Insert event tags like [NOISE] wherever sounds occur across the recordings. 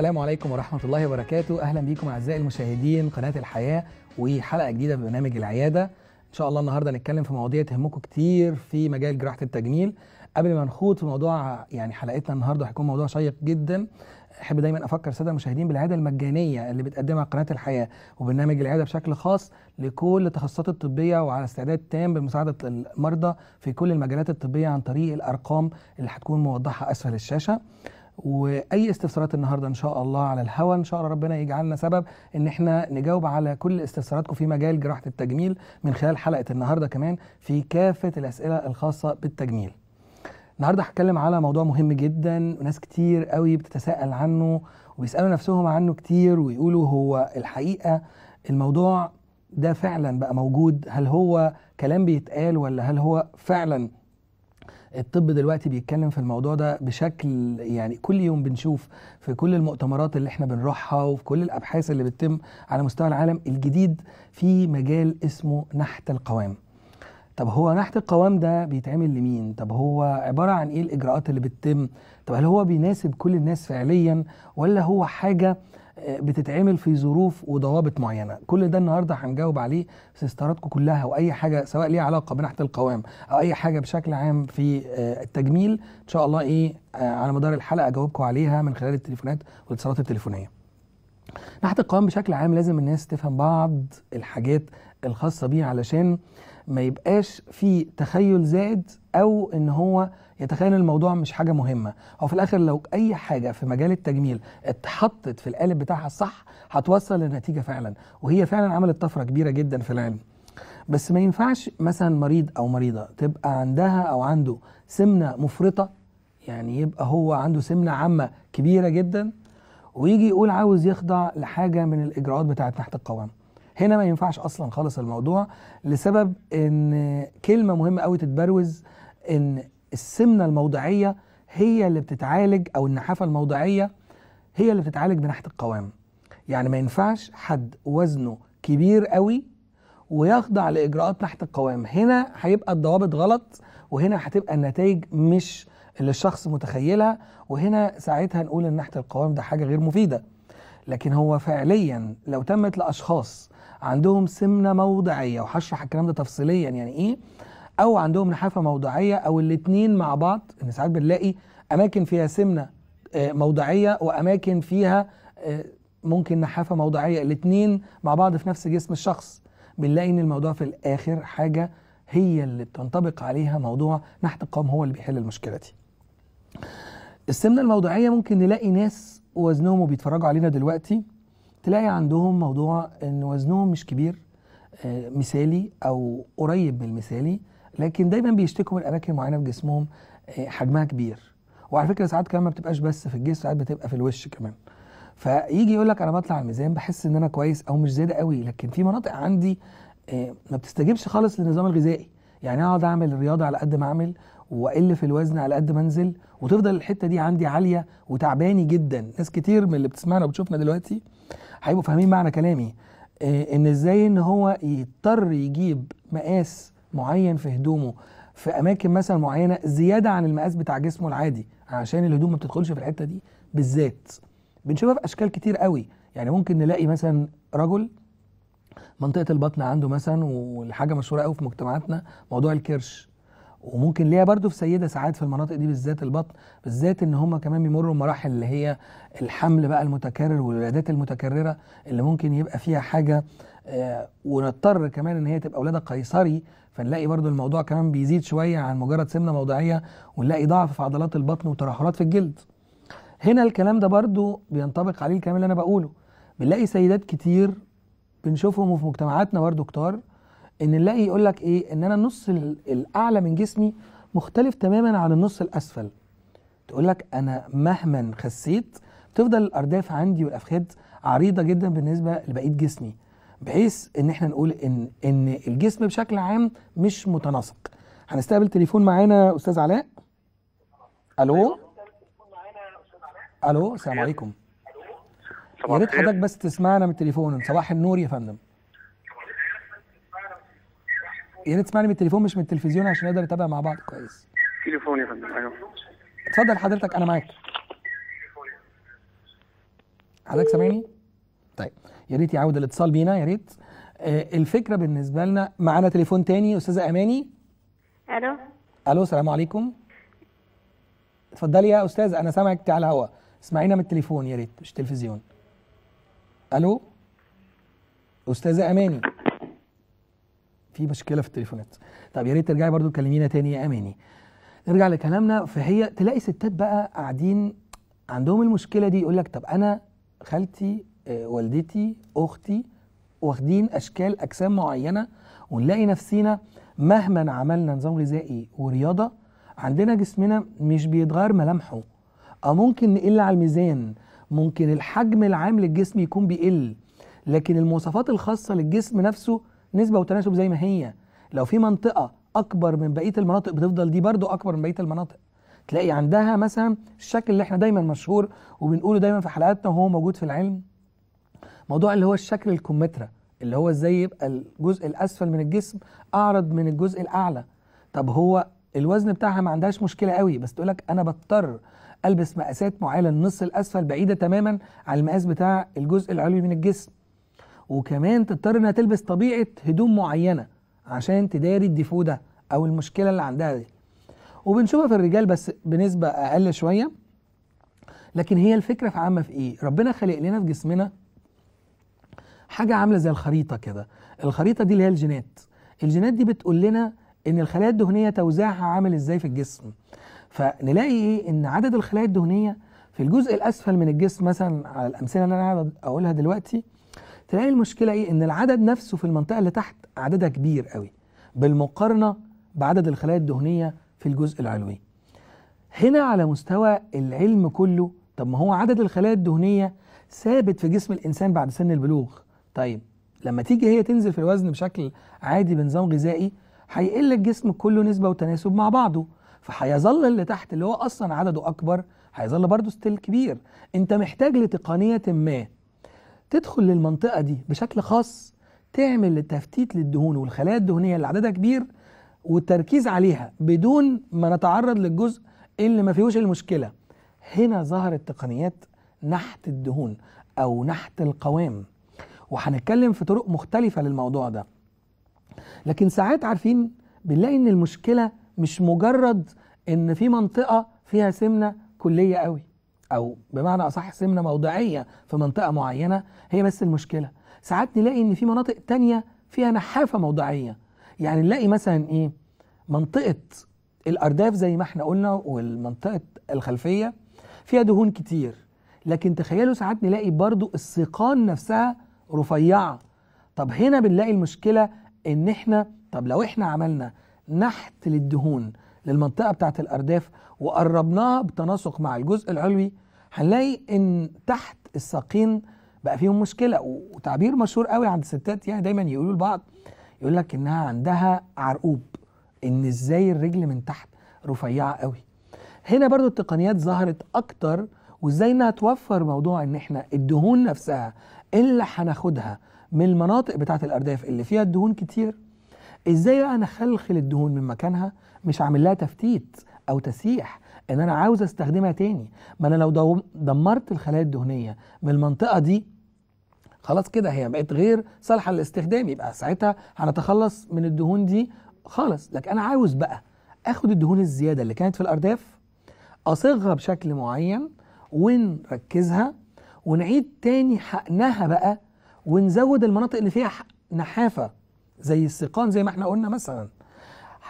السلام عليكم ورحمة الله وبركاته أهلا بيكم أعزائي المشاهدين قناة الحياة وحلقة جديدة في برنامج العيادة إن شاء الله النهاردة هنتكلم في مواضيع تهمكم كتير في مجال جراحة التجميل قبل ما نخوض في موضوع يعني حلقتنا النهاردة هيكون موضوع شيق جدا احب دايما افكر الساده المشاهدين بالعياده المجانيه اللي بتقدمها قناه الحياه وبرنامج العياده بشكل خاص لكل التخصصات الطبيه وعلى استعداد تام بمساعده المرضى في كل المجالات الطبيه عن طريق الارقام اللي هتكون موضحه اسفل الشاشه واي استفسارات النهارده ان شاء الله على الهوا ان شاء الله ربنا يجعلنا سبب ان احنا نجاوب على كل استفساراتكم في مجال جراحه التجميل من خلال حلقه النهارده كمان في كافه الاسئله الخاصه بالتجميل النهارده هتكلم على موضوع مهم جدا وناس كتير قوي بتتساءل عنه وبيسالوا نفسهم عنه كتير ويقولوا هو الحقيقه الموضوع ده فعلا بقى موجود هل هو كلام بيتقال ولا هل هو فعلا الطب دلوقتي بيتكلم في الموضوع ده بشكل يعني كل يوم بنشوف في كل المؤتمرات اللي احنا بنروحها وفي كل الابحاث اللي بتتم على مستوى العالم الجديد في مجال اسمه نحت القوام طب هو نحت القوام ده بيتعمل لمين طب هو عباره عن ايه الاجراءات اللي بتتم طب هل هو بيناسب كل الناس فعليا ولا هو حاجه آه، بتتعمل في ظروف وضوابط معينه كل ده النهارده هنجاوب عليه في استفساراتكم كلها واي حاجه سواء ليها علاقه بنحت القوام او اي حاجه بشكل عام في آه، التجميل ان شاء الله ايه آه، على مدار الحلقه اجاوبكم عليها من خلال التليفونات والاتصالات التليفونيه نحت القوام بشكل عام لازم الناس تفهم بعض الحاجات الخاصه بيه علشان ما يبقاش في تخيل زائد او ان هو يتخيل الموضوع مش حاجه مهمه او في الاخر لو اي حاجه في مجال التجميل اتحطت في القالب بتاعها الصح هتوصل لنتيجه فعلا وهي فعلا عملت طفره كبيره جدا في العلم بس ما ينفعش مثلا مريض او مريضه تبقى عندها او عنده سمنه مفرطه يعني يبقى هو عنده سمنه عامه كبيره جدا ويجي يقول عاوز يخضع لحاجه من الاجراءات بتاعه نحت القوام هنا ما ينفعش اصلا خالص الموضوع لسبب ان كلمه مهمه قوي تتبروز ان السمنه الموضعيه هي اللي بتتعالج او النحافه الموضعيه هي اللي بتتعالج بنحت القوام يعني ما ينفعش حد وزنه كبير قوي ويخضع لاجراءات نحت القوام هنا هيبقى الضوابط غلط وهنا هتبقى النتائج مش اللي الشخص متخيلها وهنا ساعتها نقول ان نحت القوام ده حاجه غير مفيده لكن هو فعليا لو تمت لاشخاص عندهم سمنه موضعيه وهشرح الكلام ده تفصيليا يعني ايه او عندهم نحافه موضعيه او الاثنين مع بعض ان ساعات بنلاقي اماكن فيها سمنه آه، موضعيه واماكن فيها آه، ممكن نحافه موضعيه الاثنين مع بعض في نفس جسم الشخص بنلاقي ان الموضوع في الاخر حاجه هي اللي بتنطبق عليها موضوع نحت القوم هو اللي بيحل المشكله دي السمنه الموضعيه ممكن نلاقي ناس وزنهم وبيتفرجوا علينا دلوقتي تلاقي عندهم موضوع ان وزنهم مش كبير آه، مثالي او قريب من المثالي لكن دايما بيشتكوا من اماكن معينه في جسمهم آه، حجمها كبير وعلى فكره ساعات كمان ما بتبقاش بس في الجسم ساعات بتبقى في الوش كمان فيجي يقول لك انا بطلع الميزان بحس ان انا كويس او مش زياده قوي لكن في مناطق عندي آه، ما بتستجيبش خالص للنظام الغذائي يعني اقعد اعمل الرياضه على قد ما اعمل واقل في الوزن على قد ما انزل وتفضل الحته دي عندي عاليه وتعباني جدا ناس كتير من اللي بتسمعنا وبتشوفنا دلوقتي هيبقوا فاهمين معنى كلامي آه، ان ازاي ان هو يضطر يجيب مقاس معين في هدومه في اماكن مثلا معينه زياده عن المقاس بتاع جسمه العادي عشان الهدوم ما بتدخلش في الحته دي بالذات بنشوفها في اشكال كتير قوي يعني ممكن نلاقي مثلا رجل منطقه البطن عنده مثلا والحاجه مشهوره قوي في مجتمعاتنا موضوع الكرش وممكن ليها برضو في سيده ساعات في المناطق دي بالذات البطن بالذات ان هم كمان بيمروا مراحل اللي هي الحمل بقى المتكرر والولادات المتكرره اللي ممكن يبقى فيها حاجه آه، ونضطر كمان ان هي تبقى ولاده قيصري فنلاقي برضو الموضوع كمان بيزيد شويه عن مجرد سمنه موضعيه ونلاقي ضعف في عضلات البطن وترهلات في الجلد هنا الكلام ده برضو بينطبق عليه الكلام اللي انا بقوله بنلاقي سيدات كتير بنشوفهم وفي مجتمعاتنا برضو كتار ان نلاقي يقول لك ايه ان انا النص الاعلى من جسمي مختلف تماما عن النص الاسفل تقول لك انا مهما خسيت تفضل الارداف عندي والافخاد عريضه جدا بالنسبه لبقيه جسمي بحيث ان احنا نقول ان ان الجسم بشكل عام مش متناسق هنستقبل تليفون معانا استاذ علاء الو أيوه. الو السلام عليكم يا ريت حضرتك بس تسمعنا من التليفون صباح النور يا فندم يا يعني ريت تسمعني من التليفون مش من التلفزيون عشان نقدر نتابع مع بعض كويس تليفوني يا فندم ايوه اتفضل حضرتك انا معاك حضرتك سامعني طيب يا ريت يعود الاتصال بينا يا ريت آه الفكره بالنسبه لنا معانا تليفون تاني استاذه اماني الو الو السلام عليكم اتفضلي يا استاذه انا سامعك على الهواء اسمعينا من التليفون يا ريت مش تلفزيون الو استاذه اماني في مشكله في التليفونات طب يا ريت ترجعي برضو تكلمينا تاني يا اماني نرجع لكلامنا فهي تلاقي ستات بقى قاعدين عندهم المشكله دي يقول لك طب انا خالتي آه، والدتي اختي واخدين اشكال اجسام معينه ونلاقي نفسينا مهما عملنا نظام غذائي ورياضه عندنا جسمنا مش بيتغير ملامحه أو آه، ممكن نقل على الميزان ممكن الحجم العام للجسم يكون بيقل لكن المواصفات الخاصه للجسم نفسه نسبه وتناسب زي ما هي لو في منطقه اكبر من بقيه المناطق بتفضل دي برضو اكبر من بقيه المناطق تلاقي عندها مثلا الشكل اللي احنا دايما مشهور وبنقوله دايما في حلقاتنا وهو موجود في العلم موضوع اللي هو الشكل الكمثرى اللي هو ازاي يبقى الجزء الاسفل من الجسم اعرض من الجزء الاعلى طب هو الوزن بتاعها ما عندهاش مشكله قوي بس تقول لك انا بضطر البس مقاسات معينه النص الاسفل بعيده تماما عن المقاس بتاع الجزء العلوي من الجسم وكمان تضطر انها تلبس طبيعه هدوم معينه عشان تداري الديفو ده او المشكله اللي عندها دي وبنشوفها في الرجال بس بنسبه اقل شويه لكن هي الفكره في عامه في ايه ربنا خلق لنا في جسمنا حاجه عامله زي الخريطه كده الخريطه دي اللي هي الجينات الجينات دي بتقول لنا ان الخلايا الدهنيه توزيعها عامل ازاي في الجسم فنلاقي ايه ان عدد الخلايا الدهنيه في الجزء الاسفل من الجسم مثلا على الامثله اللي انا قاعد اقولها دلوقتي تلاقي المشكله ايه ان العدد نفسه في المنطقه اللي تحت عددها كبير قوي بالمقارنه بعدد الخلايا الدهنيه في الجزء العلوي هنا على مستوى العلم كله طب ما هو عدد الخلايا الدهنيه ثابت في جسم الانسان بعد سن البلوغ طيب لما تيجي هي تنزل في الوزن بشكل عادي بنظام غذائي هيقل الجسم كله نسبه وتناسب مع بعضه فهيظل اللي تحت اللي هو اصلا عدده اكبر هيظل برضه ستيل كبير انت محتاج لتقنيه ما تدخل للمنطقة دي بشكل خاص تعمل تفتيت للدهون والخلايا الدهنية اللي عددها كبير والتركيز عليها بدون ما نتعرض للجزء اللي ما فيهوش المشكلة هنا ظهرت تقنيات نحت الدهون أو نحت القوام وهنتكلم في طرق مختلفة للموضوع ده لكن ساعات عارفين بنلاقي ان المشكلة مش مجرد ان في منطقة فيها سمنة كلية قوي او بمعنى اصح سمنه موضعيه في منطقه معينه هي بس المشكله ساعات نلاقي ان في مناطق تانية فيها نحافه موضعيه يعني نلاقي مثلا ايه منطقه الارداف زي ما احنا قلنا والمنطقه الخلفيه فيها دهون كتير لكن تخيلوا ساعات نلاقي برضو السيقان نفسها رفيعه طب هنا بنلاقي المشكله ان احنا طب لو احنا عملنا نحت للدهون للمنطقه بتاعت الارداف وقربناها بتناسق مع الجزء العلوي هنلاقي ان تحت الساقين بقى فيهم مشكله وتعبير مشهور قوي عند الستات يعني دايما يقولوا لبعض يقول لك انها عندها عرقوب ان ازاي الرجل من تحت رفيعه قوي هنا برضو التقنيات ظهرت اكتر وازاي انها توفر موضوع ان احنا الدهون نفسها اللي هناخدها من المناطق بتاعه الارداف اللي فيها الدهون كتير ازاي بقى نخلخل الدهون من مكانها مش عامل لها تفتيت او تسيح ان انا عاوز استخدمها تاني ما انا لو دمرت الخلايا الدهنيه من المنطقه دي خلاص كده هي بقت غير صالحه للاستخدام يبقى ساعتها هنتخلص من الدهون دي خالص لكن انا عاوز بقى اخد الدهون الزياده اللي كانت في الارداف اصيغها بشكل معين ونركزها ونعيد تاني حقنها بقى ونزود المناطق اللي فيها نحافه زي السيقان زي ما احنا قلنا مثلا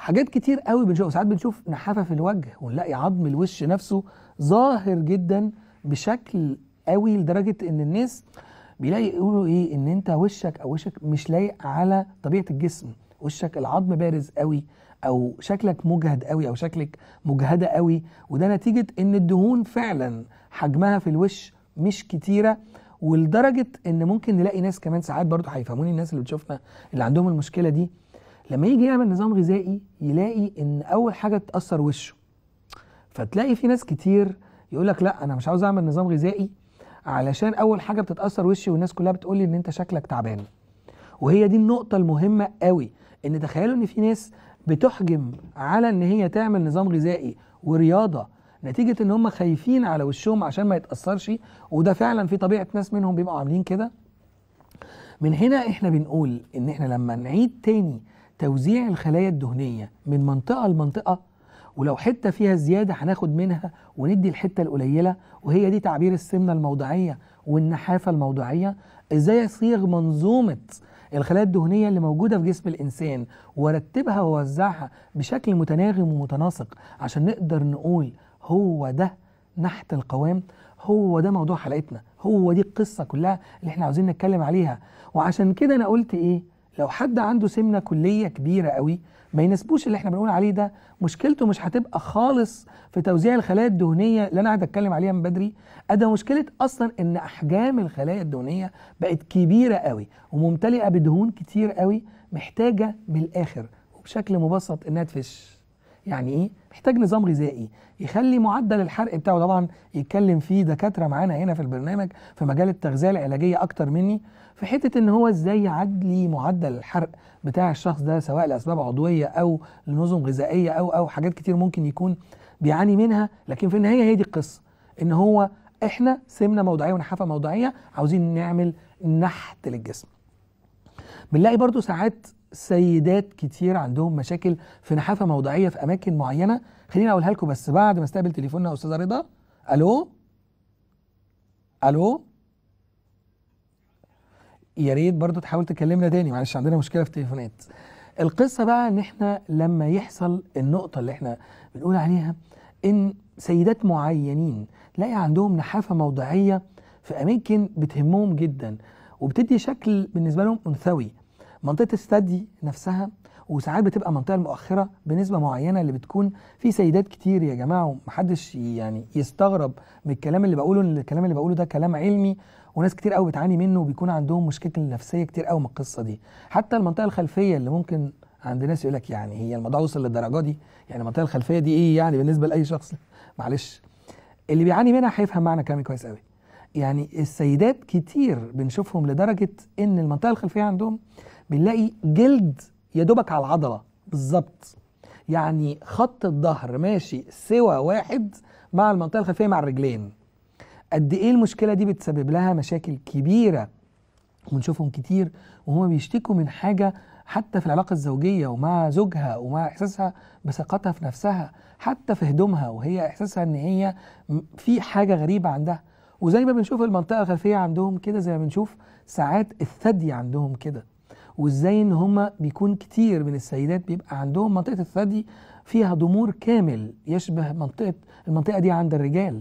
حاجات كتير قوي بنشوفها ساعات بنشوف نحافه في الوجه ونلاقي عظم الوش نفسه ظاهر جدا بشكل قوي لدرجه ان الناس بيلاقي يقولوا ايه ان انت وشك او وشك مش لايق على طبيعه الجسم وشك العظم بارز قوي او شكلك مجهد قوي او شكلك مجهده قوي وده نتيجه ان الدهون فعلا حجمها في الوش مش كتيره ولدرجه ان ممكن نلاقي ناس كمان ساعات برضو هيفهموني الناس اللي بتشوفنا اللي عندهم المشكله دي لما يجي يعمل نظام غذائي يلاقي ان اول حاجه تاثر وشه فتلاقي في ناس كتير يقول لك لا انا مش عاوز اعمل نظام غذائي علشان اول حاجه بتتاثر وشي والناس كلها بتقول لي ان انت شكلك تعبان وهي دي النقطه المهمه قوي ان تخيلوا ان في ناس بتحجم على ان هي تعمل نظام غذائي ورياضه نتيجه ان هم خايفين على وشهم عشان ما يتاثرش وده فعلا في طبيعه ناس منهم بيبقوا عاملين كده من هنا احنا بنقول ان احنا لما نعيد تاني توزيع الخلايا الدهنية من منطقة لمنطقة ولو حتة فيها زيادة هناخد منها وندي الحتة القليلة وهي دي تعبير السمنة الموضعية والنحافة الموضعية ازاي اصيغ منظومة الخلايا الدهنية اللي موجودة في جسم الإنسان وارتبها ووزعها بشكل متناغم ومتناسق عشان نقدر نقول هو ده نحت القوام هو ده موضوع حلقتنا هو دي القصة كلها اللي احنا عاوزين نتكلم عليها وعشان كده أنا قلت إيه لو حد عنده سمنه كليه كبيره قوي ما يناسبوش اللي احنا بنقول عليه ده مشكلته مش هتبقى خالص في توزيع الخلايا الدهنيه اللي انا قاعد اتكلم عليها من بدري قد مشكله اصلا ان احجام الخلايا الدهنيه بقت كبيره قوي وممتلئه بدهون كتير قوي محتاجه من الاخر وبشكل مبسط انها تفش يعني ايه محتاج نظام غذائي يخلي معدل الحرق بتاعه طبعا يتكلم فيه دكاتره معانا هنا في البرنامج في مجال التغذيه العلاجيه اكتر مني في حته ان هو ازاي يعدلي معدل الحرق بتاع الشخص ده سواء لاسباب عضويه او لنظم غذائيه او او حاجات كتير ممكن يكون بيعاني منها لكن في النهايه هي دي القصه ان هو احنا سمنه موضعيه ونحافه موضعيه عاوزين نعمل نحت للجسم بنلاقي برضو ساعات سيدات كتير عندهم مشاكل في نحافه موضعيه في اماكن معينه خليني اقولها لكم بس بعد ما استقبل تليفوننا استاذه رضا الو الو يا ريت برضه تحاول تكلمنا تاني معلش عندنا مشكله في التليفونات القصه بقى ان احنا لما يحصل النقطه اللي احنا بنقول عليها ان سيدات معينين تلاقي عندهم نحافه موضعيه في اماكن بتهمهم جدا وبتدي شكل بالنسبه لهم انثوي منطقه الثدي نفسها وساعات بتبقى منطقه المؤخره بنسبه معينه اللي بتكون في سيدات كتير يا جماعه ومحدش يعني يستغرب من الكلام اللي بقوله ان الكلام اللي بقوله ده كلام علمي وناس كتير قوي بتعاني منه وبيكون عندهم مشكله نفسيه كتير قوي من القصه دي حتى المنطقه الخلفيه اللي ممكن عند ناس يقول لك يعني هي الموضوع وصل للدرجه دي يعني المنطقه الخلفيه دي ايه يعني بالنسبه لاي شخص معلش اللي بيعاني منها هيفهم معنى كلامي كويس قوي يعني السيدات كتير بنشوفهم لدرجه ان المنطقه الخلفيه عندهم بنلاقي جلد يدوبك على العضله بالظبط يعني خط الظهر ماشي سوى واحد مع المنطقه الخلفيه مع الرجلين قد ايه المشكله دي بتسبب لها مشاكل كبيره ونشوفهم كتير وهم بيشتكوا من حاجه حتى في العلاقه الزوجيه ومع زوجها ومع احساسها بثقتها في نفسها حتى في هدومها وهي احساسها ان هي في حاجه غريبه عندها وزي ما بنشوف المنطقه الخلفيه عندهم كده زي ما بنشوف ساعات الثدي عندهم كده وازاي ان هما بيكون كتير من السيدات بيبقى عندهم منطقه الثدي فيها ضمور كامل يشبه منطقه المنطقه دي عند الرجال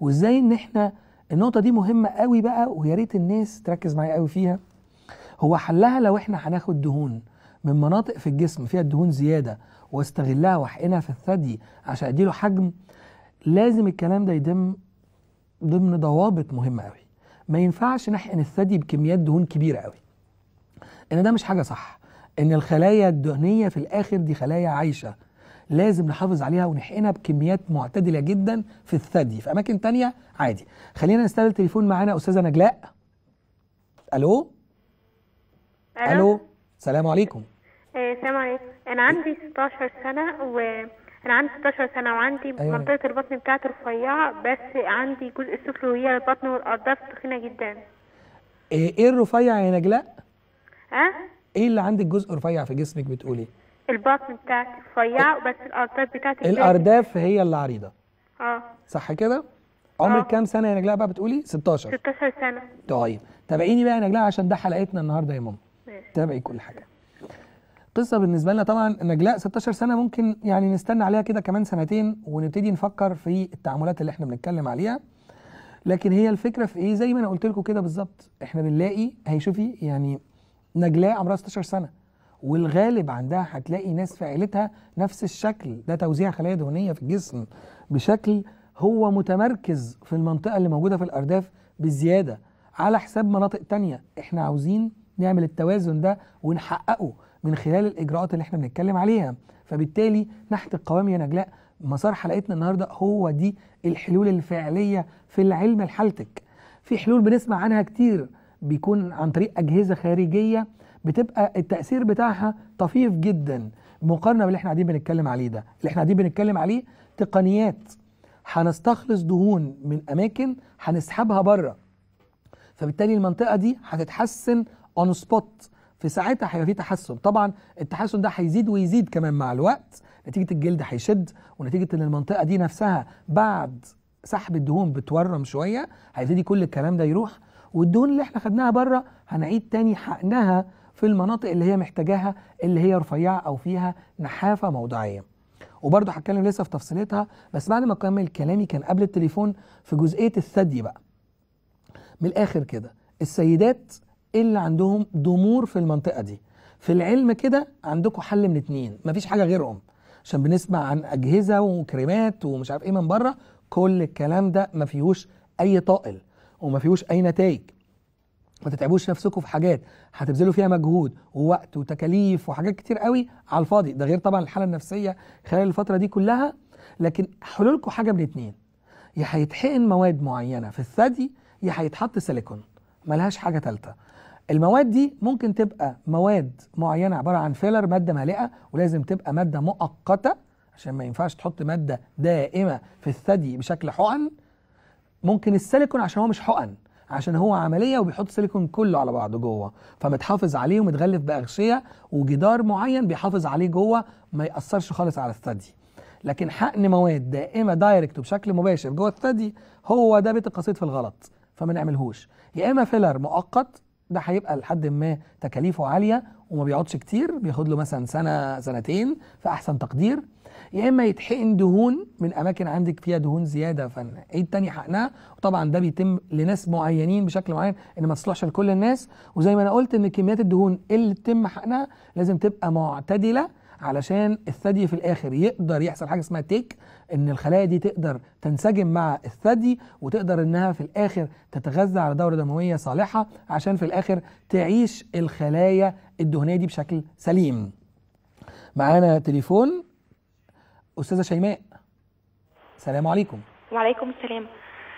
وازاي ان احنا النقطه دي مهمه قوي بقى ويا ريت الناس تركز معايا قوي فيها هو حلها لو احنا هناخد دهون من مناطق في الجسم فيها الدهون زياده واستغلها واحقنها في الثدي عشان اديله حجم لازم الكلام ده يتم ضمن ضوابط مهمه قوي ما ينفعش نحقن الثدي بكميات دهون كبيره قوي ان ده مش حاجه صح ان الخلايا الدهنيه في الاخر دي خلايا عايشه لازم نحافظ عليها ونحقنها بكميات معتدله جدا في الثدي في اماكن تانية عادي خلينا نستقبل تليفون معانا استاذه نجلاء الو الو, ألو. السلام عليكم آه، السلام عليكم انا عندي 16 سنه و انا عندي 16 سنه وعندي أيوة. منطقه البطن بتاعتي رفيعه بس عندي الجزء السفلي وهي البطن والارداف تخينه جدا إيه،, ايه الرفيع يا نجلاء؟ ها؟ أه؟ ايه اللي عندك جزء رفيع في جسمك بتقولي؟ الباطن بتاعك رفيع بس الارداف بتاعتي الارداف هي اللي عريضه اه صح كده؟ عمرك آه. كام سنه يا نجلاء بقى بتقولي؟ 16 16 سنه طيب تابعيني بقى يا نجلاء عشان ده حلقتنا النهارده يا ماما تابعي كل حاجه قصه بالنسبه لنا طبعا نجلاء 16 سنه ممكن يعني نستنى عليها كده كمان سنتين ونبتدي نفكر في التعاملات اللي احنا بنتكلم عليها لكن هي الفكره في ايه زي ما انا قلت لكم كده بالظبط احنا بنلاقي هيشوفي يعني نجلاء عمرها 16 سنه والغالب عندها هتلاقي ناس في عيلتها نفس الشكل ده توزيع خلايا دهنيه في الجسم بشكل هو متمركز في المنطقه اللي موجوده في الارداف بالزياده على حساب مناطق تانية احنا عاوزين نعمل التوازن ده ونحققه من خلال الاجراءات اللي احنا بنتكلم عليها فبالتالي نحت القوام يا نجلاء مسار حلقتنا النهارده هو دي الحلول الفعليه في العلم لحالتك في حلول بنسمع عنها كتير بيكون عن طريق اجهزه خارجيه بتبقى التاثير بتاعها طفيف جدا مقارنه باللي احنا قاعدين بنتكلم عليه ده اللي احنا قاعدين بنتكلم عليه تقنيات هنستخلص دهون من اماكن هنسحبها بره فبالتالي المنطقه دي هتتحسن اون سبوت في ساعتها هيبقى في تحسن طبعا التحسن ده هيزيد ويزيد كمان مع الوقت نتيجه الجلد هيشد ونتيجه ان المنطقه دي نفسها بعد سحب الدهون بتورم شويه هيبتدي كل الكلام ده يروح والدهون اللي احنا خدناها بره هنعيد تاني حقنها في المناطق اللي هي محتاجاها اللي هي رفيعه او فيها نحافه موضعيه وبرضه هتكلم لسه في تفصيلتها بس بعد ما اكمل كلامي كان قبل التليفون في جزئيه الثدي بقى من الاخر كده السيدات اللي عندهم ضمور في المنطقه دي في العلم كده عندكم حل من اتنين مفيش حاجه غيرهم عشان بنسمع عن اجهزه وكريمات ومش عارف ايه من بره كل الكلام ده ما فيهوش اي طائل وما فيهوش اي نتائج ما تتعبوش نفسكم في حاجات هتبذلوا فيها مجهود ووقت وتكاليف وحاجات كتير قوي على الفاضي ده غير طبعا الحاله النفسيه خلال الفتره دي كلها لكن حلولكم حاجه من اتنين يا هيتحقن مواد معينه في الثدي يا هيتحط سيليكون ملهاش حاجه ثالثه المواد دي ممكن تبقى مواد معينه عباره عن فيلر ماده مالئه ولازم تبقى ماده مؤقته عشان ما ينفعش تحط ماده دائمه في الثدي بشكل حقن ممكن السيليكون عشان هو مش حقن عشان هو عمليه وبيحط سيليكون كله على بعضه جوه فمتحافظ عليه ومتغلف باغشيه وجدار معين بيحافظ عليه جوه ما ياثرش خالص على الثدي لكن حقن مواد دائمه دايركت وبشكل مباشر جوه الثدي هو ده بيت القصيد في الغلط فما نعملهوش يا اما فيلر مؤقت ده هيبقى لحد ما تكاليفه عاليه وما بيقعدش كتير بياخد له مثلا سنه سنتين في احسن تقدير يا اما يتحقن دهون من اماكن عندك فيها دهون زياده ايه تاني حقنها وطبعا ده بيتم لناس معينين بشكل معين ان ما تصلحش لكل الناس وزي ما انا قلت ان كميات الدهون اللي تتم حقنها لازم تبقى معتدله علشان الثدي في الاخر يقدر يحصل حاجه اسمها تيك ان الخلايا دي تقدر تنسجم مع الثدي وتقدر انها في الاخر تتغذى على دوره دمويه صالحه عشان في الاخر تعيش الخلايا الدهنيه دي بشكل سليم معانا تليفون استاذه شيماء السلام عليكم وعليكم السلام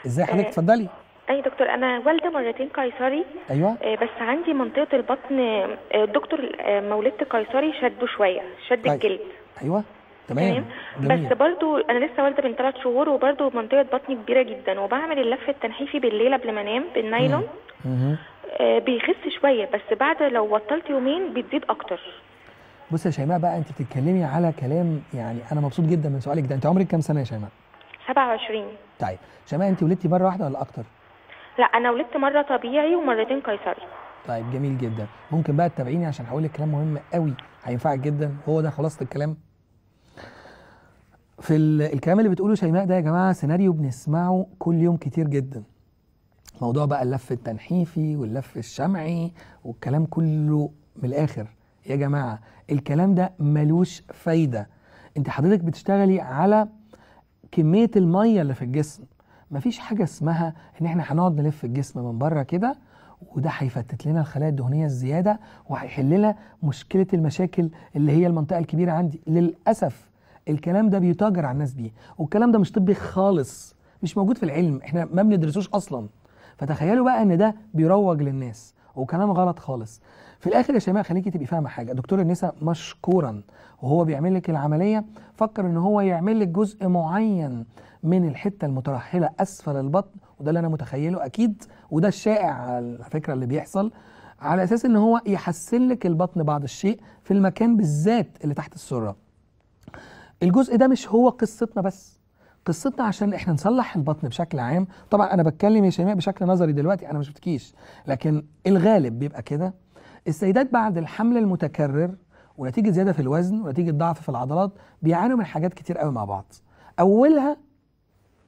ازاي حضرتك آه، اتفضلي أه اي دكتور انا والده مرتين قيصري ايوه أه بس عندي منطقه البطن آه، الدكتور آه، ما ولدت قيصري شده شويه شد طيب. الجلد ايوه تمام جميل. بس برضو انا لسه والده من ثلاث شهور وبرضو منطقه بطني كبيره جدا وبعمل اللف التنحيفي بالليل قبل ما انام بالنايلون آه بيخس شويه بس بعد لو بطلت يومين بتزيد اكتر بص يا شيماء بقى انت بتتكلمي على كلام يعني انا مبسوط جدا من سؤالك ده انت عمرك كام سنه يا شيماء 27 طيب شيماء انت ولدتي مره واحده ولا اكتر لا انا ولدت مره طبيعي ومرتين قيصري طيب جميل جدا ممكن بقى تتابعيني عشان هقول لك كلام مهم قوي هينفعك جدا هو ده خلاصه الكلام في الكلام اللي بتقوله شيماء ده يا جماعه سيناريو بنسمعه كل يوم كتير جدا موضوع بقى اللف التنحيفي واللف الشمعي والكلام كله من الاخر يا جماعه الكلام ده ملوش فايده انت حضرتك بتشتغلي على كميه الميه اللي في الجسم مفيش حاجه اسمها ان احنا هنقعد نلف الجسم من بره كده وده هيفتت لنا الخلايا الدهنيه الزياده وهيحل لنا مشكله المشاكل اللي هي المنطقه الكبيره عندي للاسف الكلام ده بيتاجر على الناس بيه والكلام ده مش طبي خالص مش موجود في العلم احنا ما بندرسوش اصلا فتخيلوا بقى ان ده بيروج للناس وكلام غلط خالص في الاخر يا شيماء خليكي تبقي فاهمه حاجه دكتور النساء مشكورا وهو بيعمل لك العمليه فكر ان هو يعمل لك جزء معين من الحته المترهله اسفل البطن وده اللي انا متخيله اكيد وده الشائع على فكره اللي بيحصل على اساس ان هو يحسن لك البطن بعض الشيء في المكان بالذات اللي تحت السره الجزء ده مش هو قصتنا بس قصتنا عشان احنا نصلح البطن بشكل عام طبعا انا بتكلم يا شيماء بشكل نظري دلوقتي انا ما شفتكيش لكن الغالب بيبقى كده السيدات بعد الحمل المتكرر ونتيجه زياده في الوزن ونتيجه ضعف في العضلات بيعانوا من حاجات كتير قوي مع بعض اولها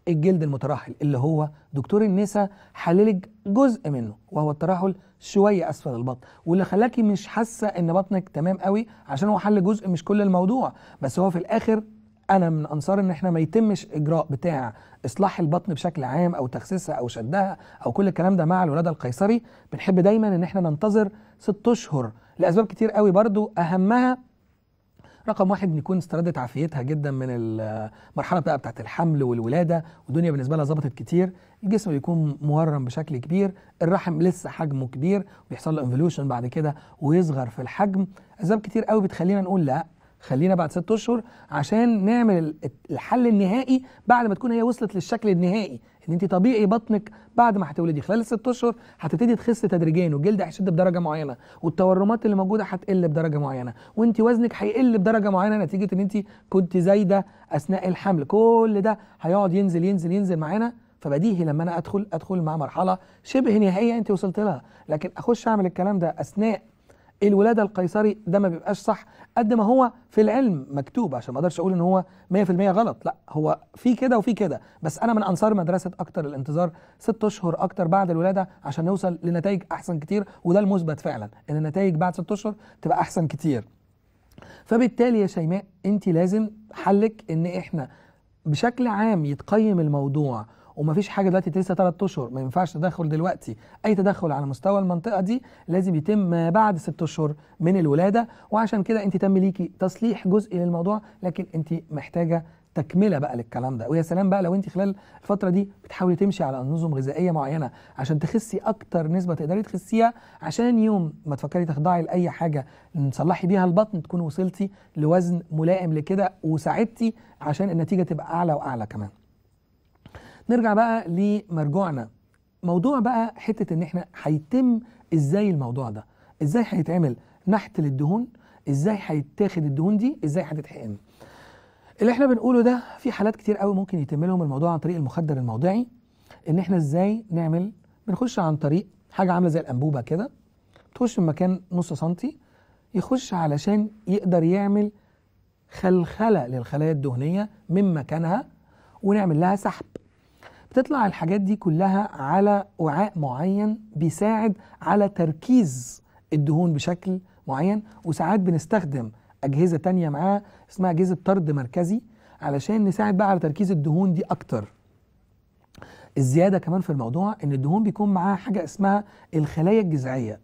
الجلد المتراحل اللي هو دكتور النساء حللك جزء منه وهو التراحل شويه اسفل البطن واللي خلاكي مش حاسه ان بطنك تمام قوي عشان هو حل جزء مش كل الموضوع بس هو في الاخر انا من انصار ان احنا ما يتمش اجراء بتاع اصلاح البطن بشكل عام او تخسيسها او شدها او كل الكلام ده مع الولاده القيصري بنحب دايما ان احنا ننتظر ست اشهر لاسباب كتير قوي برضو اهمها رقم واحد نكون استردت عافيتها جدا من المرحله بقى بتاعت الحمل والولاده والدنيا بالنسبه لها ظبطت كتير الجسم بيكون مورم بشكل كبير الرحم لسه حجمه كبير بيحصل له انفلوشن بعد كده ويصغر في الحجم اسباب كتير قوي بتخلينا نقول لا خلينا بعد ست اشهر عشان نعمل الحل النهائي بعد ما تكون هي وصلت للشكل النهائي ان انت طبيعي بطنك بعد ما هتولدي خلال الست اشهر هتبتدي تخس تدريجيا والجلد هيشد بدرجه معينه والتورمات اللي موجوده هتقل بدرجه معينه وانت وزنك هيقل بدرجه معينه نتيجه ان انت كنت زايده اثناء الحمل كل ده هيقعد ينزل ينزل ينزل معانا فبديهي لما انا ادخل ادخل مع مرحله شبه نهائيه انت وصلت لها لكن اخش اعمل الكلام ده اثناء الولاده القيصري ده ما بيبقاش صح قد ما هو في العلم مكتوب عشان ما اقدرش اقول ان هو 100% غلط لا هو في كده وفي كده بس انا من انصار مدرسه اكتر الانتظار ست اشهر اكتر بعد الولاده عشان نوصل لنتائج احسن كتير وده المثبت فعلا ان النتائج بعد ست اشهر تبقى احسن كتير فبالتالي يا شيماء انت لازم حلك ان احنا بشكل عام يتقيم الموضوع ومفيش حاجه دلوقتي لسه ثلاث اشهر ما ينفعش تدخل دلوقتي اي تدخل على مستوى المنطقه دي لازم يتم ما بعد ست اشهر من الولاده وعشان كده انت تم ليكي تصليح جزئي للموضوع لكن انت محتاجه تكمله بقى للكلام ده ويا سلام بقى لو انت خلال الفتره دي بتحاولي تمشي على نظم غذائيه معينه عشان تخسي اكتر نسبه تقدري تخسيها عشان يوم ما تفكري تخضعي لاي حاجه تصلحي بيها البطن تكون وصلتي لوزن ملائم لكده وساعدتي عشان النتيجه تبقى اعلى واعلى كمان نرجع بقى لمرجوعنا موضوع بقى حته ان احنا هيتم ازاي الموضوع ده ازاي هيتعمل نحت للدهون ازاي هيتاخد الدهون دي ازاي هتتحقن اللي احنا بنقوله ده في حالات كتير قوي ممكن يتم لهم الموضوع عن طريق المخدر الموضعي ان احنا ازاي نعمل بنخش عن طريق حاجه عامله زي الانبوبه كده تخش من مكان نص سنتي يخش علشان يقدر يعمل خلخله للخلايا الدهنيه من مكانها ونعمل لها سحب بتطلع الحاجات دي كلها على وعاء معين بيساعد على تركيز الدهون بشكل معين وساعات بنستخدم اجهزه تانية معاه اسمها اجهزه طرد مركزي علشان نساعد بقى على تركيز الدهون دي اكتر الزياده كمان في الموضوع ان الدهون بيكون معاها حاجه اسمها الخلايا الجذعيه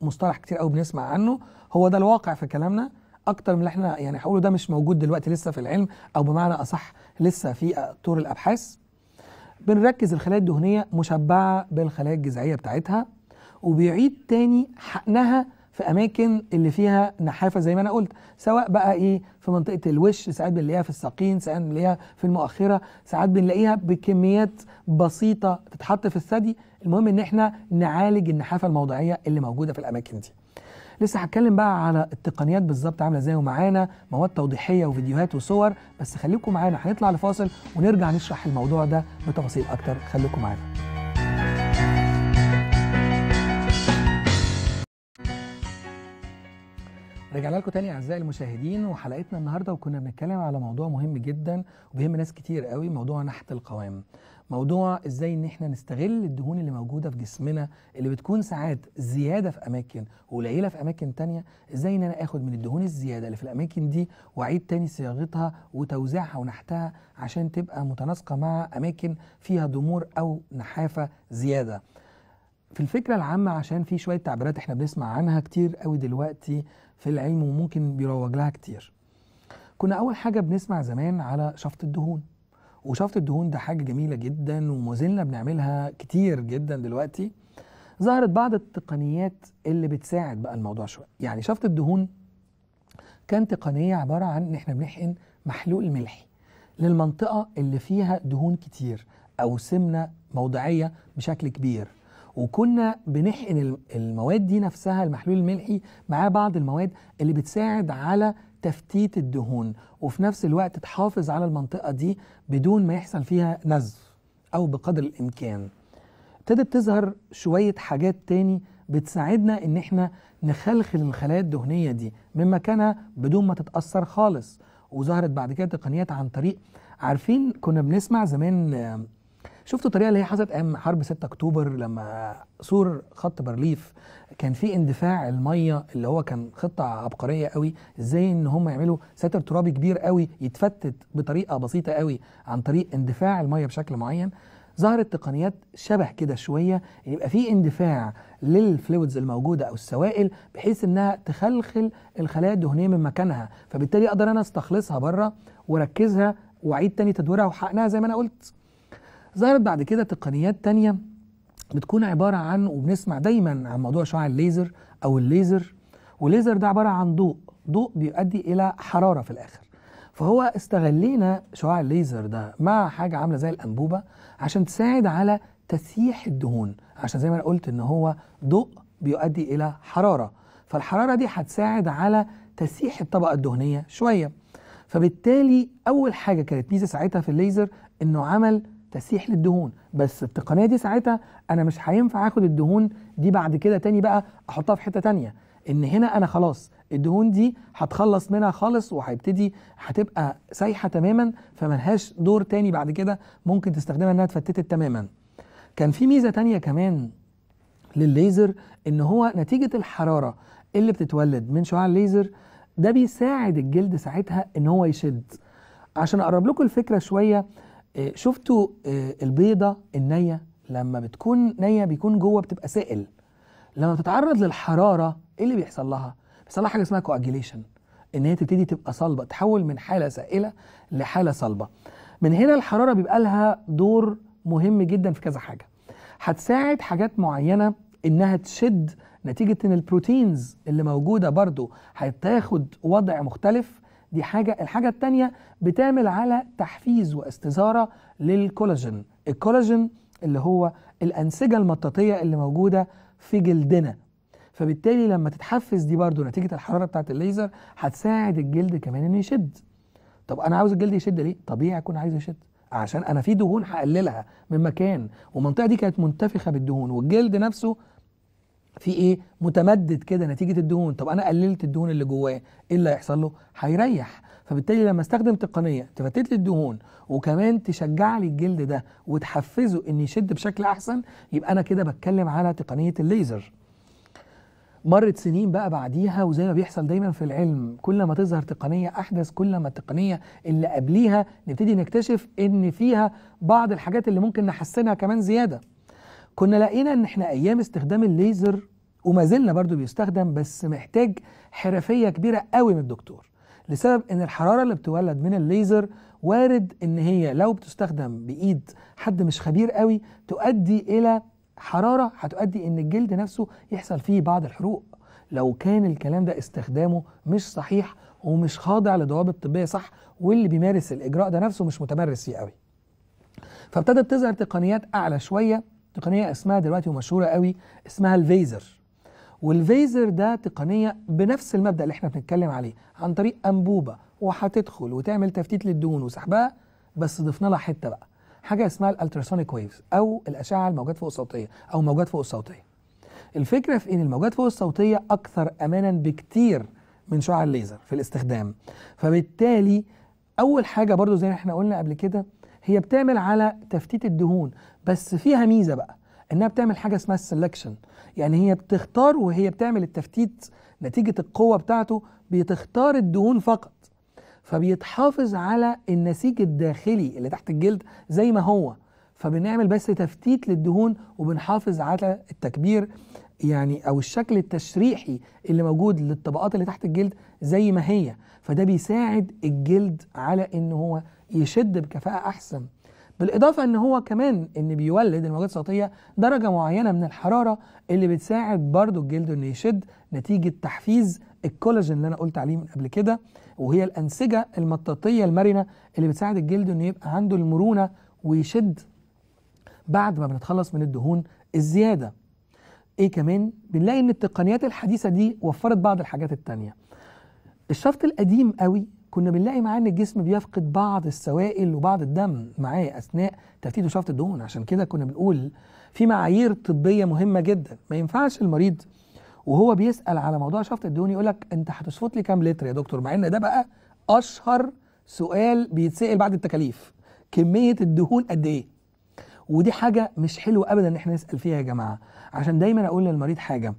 مصطلح كتير قوي بنسمع عنه هو ده الواقع في كلامنا اكتر من اللي احنا يعني هقوله ده مش موجود دلوقتي لسه في العلم او بمعنى اصح لسه في طور الابحاث بنركز الخلايا الدهنيه مشبعه بالخلايا الجذعيه بتاعتها وبيعيد تاني حقنها في اماكن اللي فيها نحافه زي ما انا قلت سواء بقى ايه في منطقه الوش ساعات بنلاقيها في الساقين ساعات بنلاقيها في المؤخره ساعات بنلاقيها بكميات بسيطه تتحط في الثدي المهم ان احنا نعالج النحافه الموضعيه اللي موجوده في الاماكن دي لسه هتكلم بقى على التقنيات بالظبط عامله ازاي ومعانا مواد توضيحيه وفيديوهات وصور بس خليكم معانا هنطلع لفاصل ونرجع نشرح الموضوع ده بتفاصيل اكتر خليكم معانا رجعنا لكم تاني اعزائي المشاهدين وحلقتنا النهارده وكنا بنتكلم على موضوع مهم جدا وبيهم ناس كتير قوي موضوع نحت القوام موضوع ازاي ان احنا نستغل الدهون اللي موجوده في جسمنا اللي بتكون ساعات زياده في اماكن وقليله في اماكن تانية ازاي ان انا اخد من الدهون الزياده اللي في الاماكن دي واعيد تاني صياغتها وتوزيعها ونحتها عشان تبقى متناسقه مع اماكن فيها ضمور او نحافه زياده في الفكره العامه عشان في شويه تعبيرات احنا بنسمع عنها كتير قوي دلوقتي في العلم وممكن بيروج لها كتير كنا اول حاجه بنسمع زمان على شفط الدهون وشفط الدهون ده حاجه جميله جدا وما زلنا بنعملها كتير جدا دلوقتي ظهرت بعض التقنيات اللي بتساعد بقى الموضوع شويه يعني شفط الدهون كان تقنيه عباره عن ان احنا بنحقن محلول ملحي للمنطقه اللي فيها دهون كتير او سمنه موضعيه بشكل كبير وكنا بنحقن المواد دي نفسها المحلول الملحي معاه بعض المواد اللي بتساعد على تفتيت الدهون وفي نفس الوقت تحافظ على المنطقة دي بدون ما يحصل فيها نزف أو بقدر الإمكان ابتدت تظهر شوية حاجات تاني بتساعدنا إن إحنا نخلخل الخلايا الدهنية دي من مكانها بدون ما تتأثر خالص وظهرت بعد كده تقنيات عن طريق عارفين كنا بنسمع زمان شفت الطريقه اللي هي حصلت ايام حرب 6 اكتوبر لما سور خط بارليف كان في اندفاع الميه اللي هو كان خطه عبقريه قوي ازاي ان هم يعملوا ساتر ترابي كبير قوي يتفتت بطريقه بسيطه قوي عن طريق اندفاع الميه بشكل معين ظهرت تقنيات شبه كده شويه ان يبقى في اندفاع للفلويدز الموجوده او السوائل بحيث انها تخلخل الخلايا الدهنيه من مكانها فبالتالي اقدر انا استخلصها بره واركزها واعيد تاني تدويرها وحقنها زي ما انا قلت ظهرت بعد كده تقنيات تانية بتكون عبارة عن وبنسمع دايما عن موضوع شعاع الليزر أو الليزر والليزر ده عبارة عن ضوء ضوء بيؤدي إلى حرارة في الآخر فهو استغلينا شعاع الليزر ده مع حاجة عاملة زي الأنبوبة عشان تساعد على تسييح الدهون عشان زي ما أنا قلت إن هو ضوء بيؤدي إلى حرارة فالحرارة دي هتساعد على تسييح الطبقة الدهنية شوية فبالتالي أول حاجة كانت ميزة ساعتها في الليزر إنه عمل تسيح للدهون بس التقنيه دي ساعتها انا مش هينفع اخد الدهون دي بعد كده تاني بقى احطها في حته تانيه ان هنا انا خلاص الدهون دي هتخلص منها خالص وهيبتدي هتبقى سايحه تماما فملهاش دور تاني بعد كده ممكن تستخدمها انها اتفتتت تماما كان في ميزه تانيه كمان للليزر ان هو نتيجه الحراره اللي بتتولد من شعاع الليزر ده بيساعد الجلد ساعتها ان هو يشد عشان اقرب لكم الفكره شويه آه، شفتوا آه، البيضة النية لما بتكون نية بيكون جوه بتبقى سائل لما بتتعرض للحرارة ايه اللي بيحصل لها؟ بيحصل لها حاجة اسمها كواجيليشن ان هي تبتدي تبقى صلبة تحول من حالة سائلة لحالة صلبة من هنا الحرارة بيبقى لها دور مهم جدا في كذا حاجة هتساعد حاجات معينة انها تشد نتيجة ان البروتينز اللي موجودة برضو هتاخد وضع مختلف دي حاجة الحاجة التانية بتعمل على تحفيز واستثارة للكولاجين الكولاجين اللي هو الأنسجة المطاطية اللي موجودة في جلدنا فبالتالي لما تتحفز دي برضو نتيجة الحرارة بتاعت الليزر هتساعد الجلد كمان انه يشد طب انا عاوز الجلد يشد ليه طبيعي اكون عايز يشد عشان انا في دهون هقللها من مكان والمنطقه دي كانت منتفخه بالدهون والجلد نفسه في ايه متمدد كده نتيجه الدهون طب انا قللت الدهون اللي جواه ايه اللي هيحصل له هيريح فبالتالي لما استخدم تقنيه تفتت لي الدهون وكمان تشجع لي الجلد ده وتحفزه ان يشد بشكل احسن يبقى انا كده بتكلم على تقنيه الليزر مرت سنين بقى بعديها وزي ما بيحصل دايما في العلم كل ما تظهر تقنية أحدث كل ما التقنية اللي قبليها نبتدي نكتشف إن فيها بعض الحاجات اللي ممكن نحسنها كمان زيادة كنا لقينا إن إحنا أيام استخدام الليزر وما زلنا برضو بيستخدم بس محتاج حرفيه كبيره قوي من الدكتور لسبب ان الحراره اللي بتولد من الليزر وارد ان هي لو بتستخدم بايد حد مش خبير قوي تؤدي الى حراره هتؤدي ان الجلد نفسه يحصل فيه بعض الحروق لو كان الكلام ده استخدامه مش صحيح ومش خاضع لضوابط طبيه صح واللي بيمارس الاجراء ده نفسه مش متمرس فيه قوي فابتدت تظهر تقنيات اعلى شويه تقنيه اسمها دلوقتي ومشهوره قوي اسمها الفيزر والفيزر ده تقنيه بنفس المبدا اللي احنا بنتكلم عليه عن طريق انبوبه وهتدخل وتعمل تفتيت للدهون وسحبها بس ضفنا لها حته بقى حاجه اسمها الالتراسونيك ويفز او الاشعه الموجات فوق الصوتيه او موجات فوق الصوتيه الفكره في ان الموجات فوق الصوتيه اكثر امانا بكتير من شعاع الليزر في الاستخدام فبالتالي اول حاجه برضو زي ما احنا قلنا قبل كده هي بتعمل على تفتيت الدهون بس فيها ميزه بقى انها بتعمل حاجه اسمها السلكشن يعني هي بتختار وهي بتعمل التفتيت نتيجه القوه بتاعته بتختار الدهون فقط فبيتحافظ على النسيج الداخلي اللي تحت الجلد زي ما هو فبنعمل بس تفتيت للدهون وبنحافظ على التكبير يعني او الشكل التشريحي اللي موجود للطبقات اللي تحت الجلد زي ما هي فده بيساعد الجلد على ان هو يشد بكفاءه احسن بالاضافه ان هو كمان ان بيولد الموجات الصوتيه درجه معينه من الحراره اللي بتساعد برضو الجلد انه يشد نتيجه تحفيز الكولاجين اللي انا قلت عليه من قبل كده وهي الانسجه المطاطيه المرنه اللي بتساعد الجلد انه يبقى عنده المرونه ويشد بعد ما بنتخلص من الدهون الزياده ايه كمان بنلاقي ان التقنيات الحديثه دي وفرت بعض الحاجات التانية الشفط القديم قوي كنا بنلاقي معاه ان الجسم بيفقد بعض السوائل وبعض الدم معاه اثناء تفتيت وشفط الدهون عشان كده كنا بنقول في معايير طبيه مهمه جدا ما ينفعش المريض وهو بيسال على موضوع شفط الدهون يقول لك انت هتشفط لي كام لتر يا دكتور مع ان ده بقى اشهر سؤال بيتسال بعد التكاليف كميه الدهون قد ايه ودي حاجه مش حلوه ابدا ان احنا نسال فيها يا جماعه عشان دايما اقول للمريض حاجه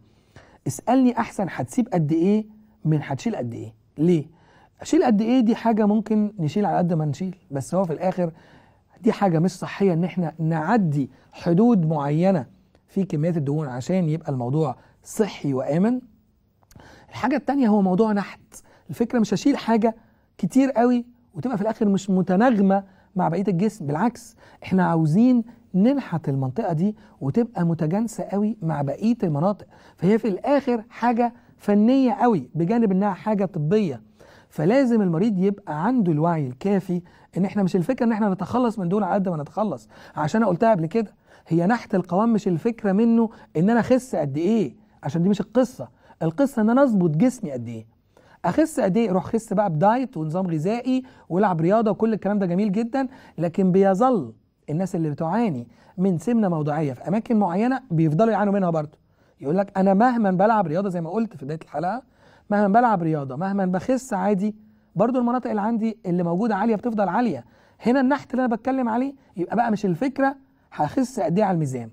اسالني احسن هتسيب قد ايه من هتشيل قد ايه ليه اشيل قد ايه دي حاجه ممكن نشيل على قد ما نشيل بس هو في الاخر دي حاجه مش صحيه ان احنا نعدي حدود معينه في كميات الدهون عشان يبقى الموضوع صحي وامن الحاجه الثانيه هو موضوع نحت الفكره مش هشيل حاجه كتير قوي وتبقى في الاخر مش متناغمه مع بقيه الجسم بالعكس احنا عاوزين ننحت المنطقه دي وتبقى متجانسه قوي مع بقيه المناطق فهي في الاخر حاجه فنيه قوي بجانب انها حاجه طبيه فلازم المريض يبقى عنده الوعي الكافي ان احنا مش الفكره ان احنا نتخلص من دول على قد ما نتخلص عشان انا قلتها قبل كده هي نحت القوام مش الفكره منه ان انا اخس قد ايه عشان دي مش القصه القصه ان انا اظبط جسمي قد ايه اخس قد ايه روح خس بقى بدايت ونظام غذائي والعب رياضه وكل الكلام ده جميل جدا لكن بيظل الناس اللي بتعاني من سمنه موضعيه في اماكن معينه بيفضلوا يعانوا منها برضه يقول لك انا مهما بلعب رياضه زي ما قلت في بدايه الحلقه مهما بلعب رياضه مهما بخس عادي برضو المناطق اللي عندي اللي موجوده عاليه بتفضل عاليه هنا النحت اللي انا بتكلم عليه يبقى بقى مش الفكره هخس قد ايه على الميزان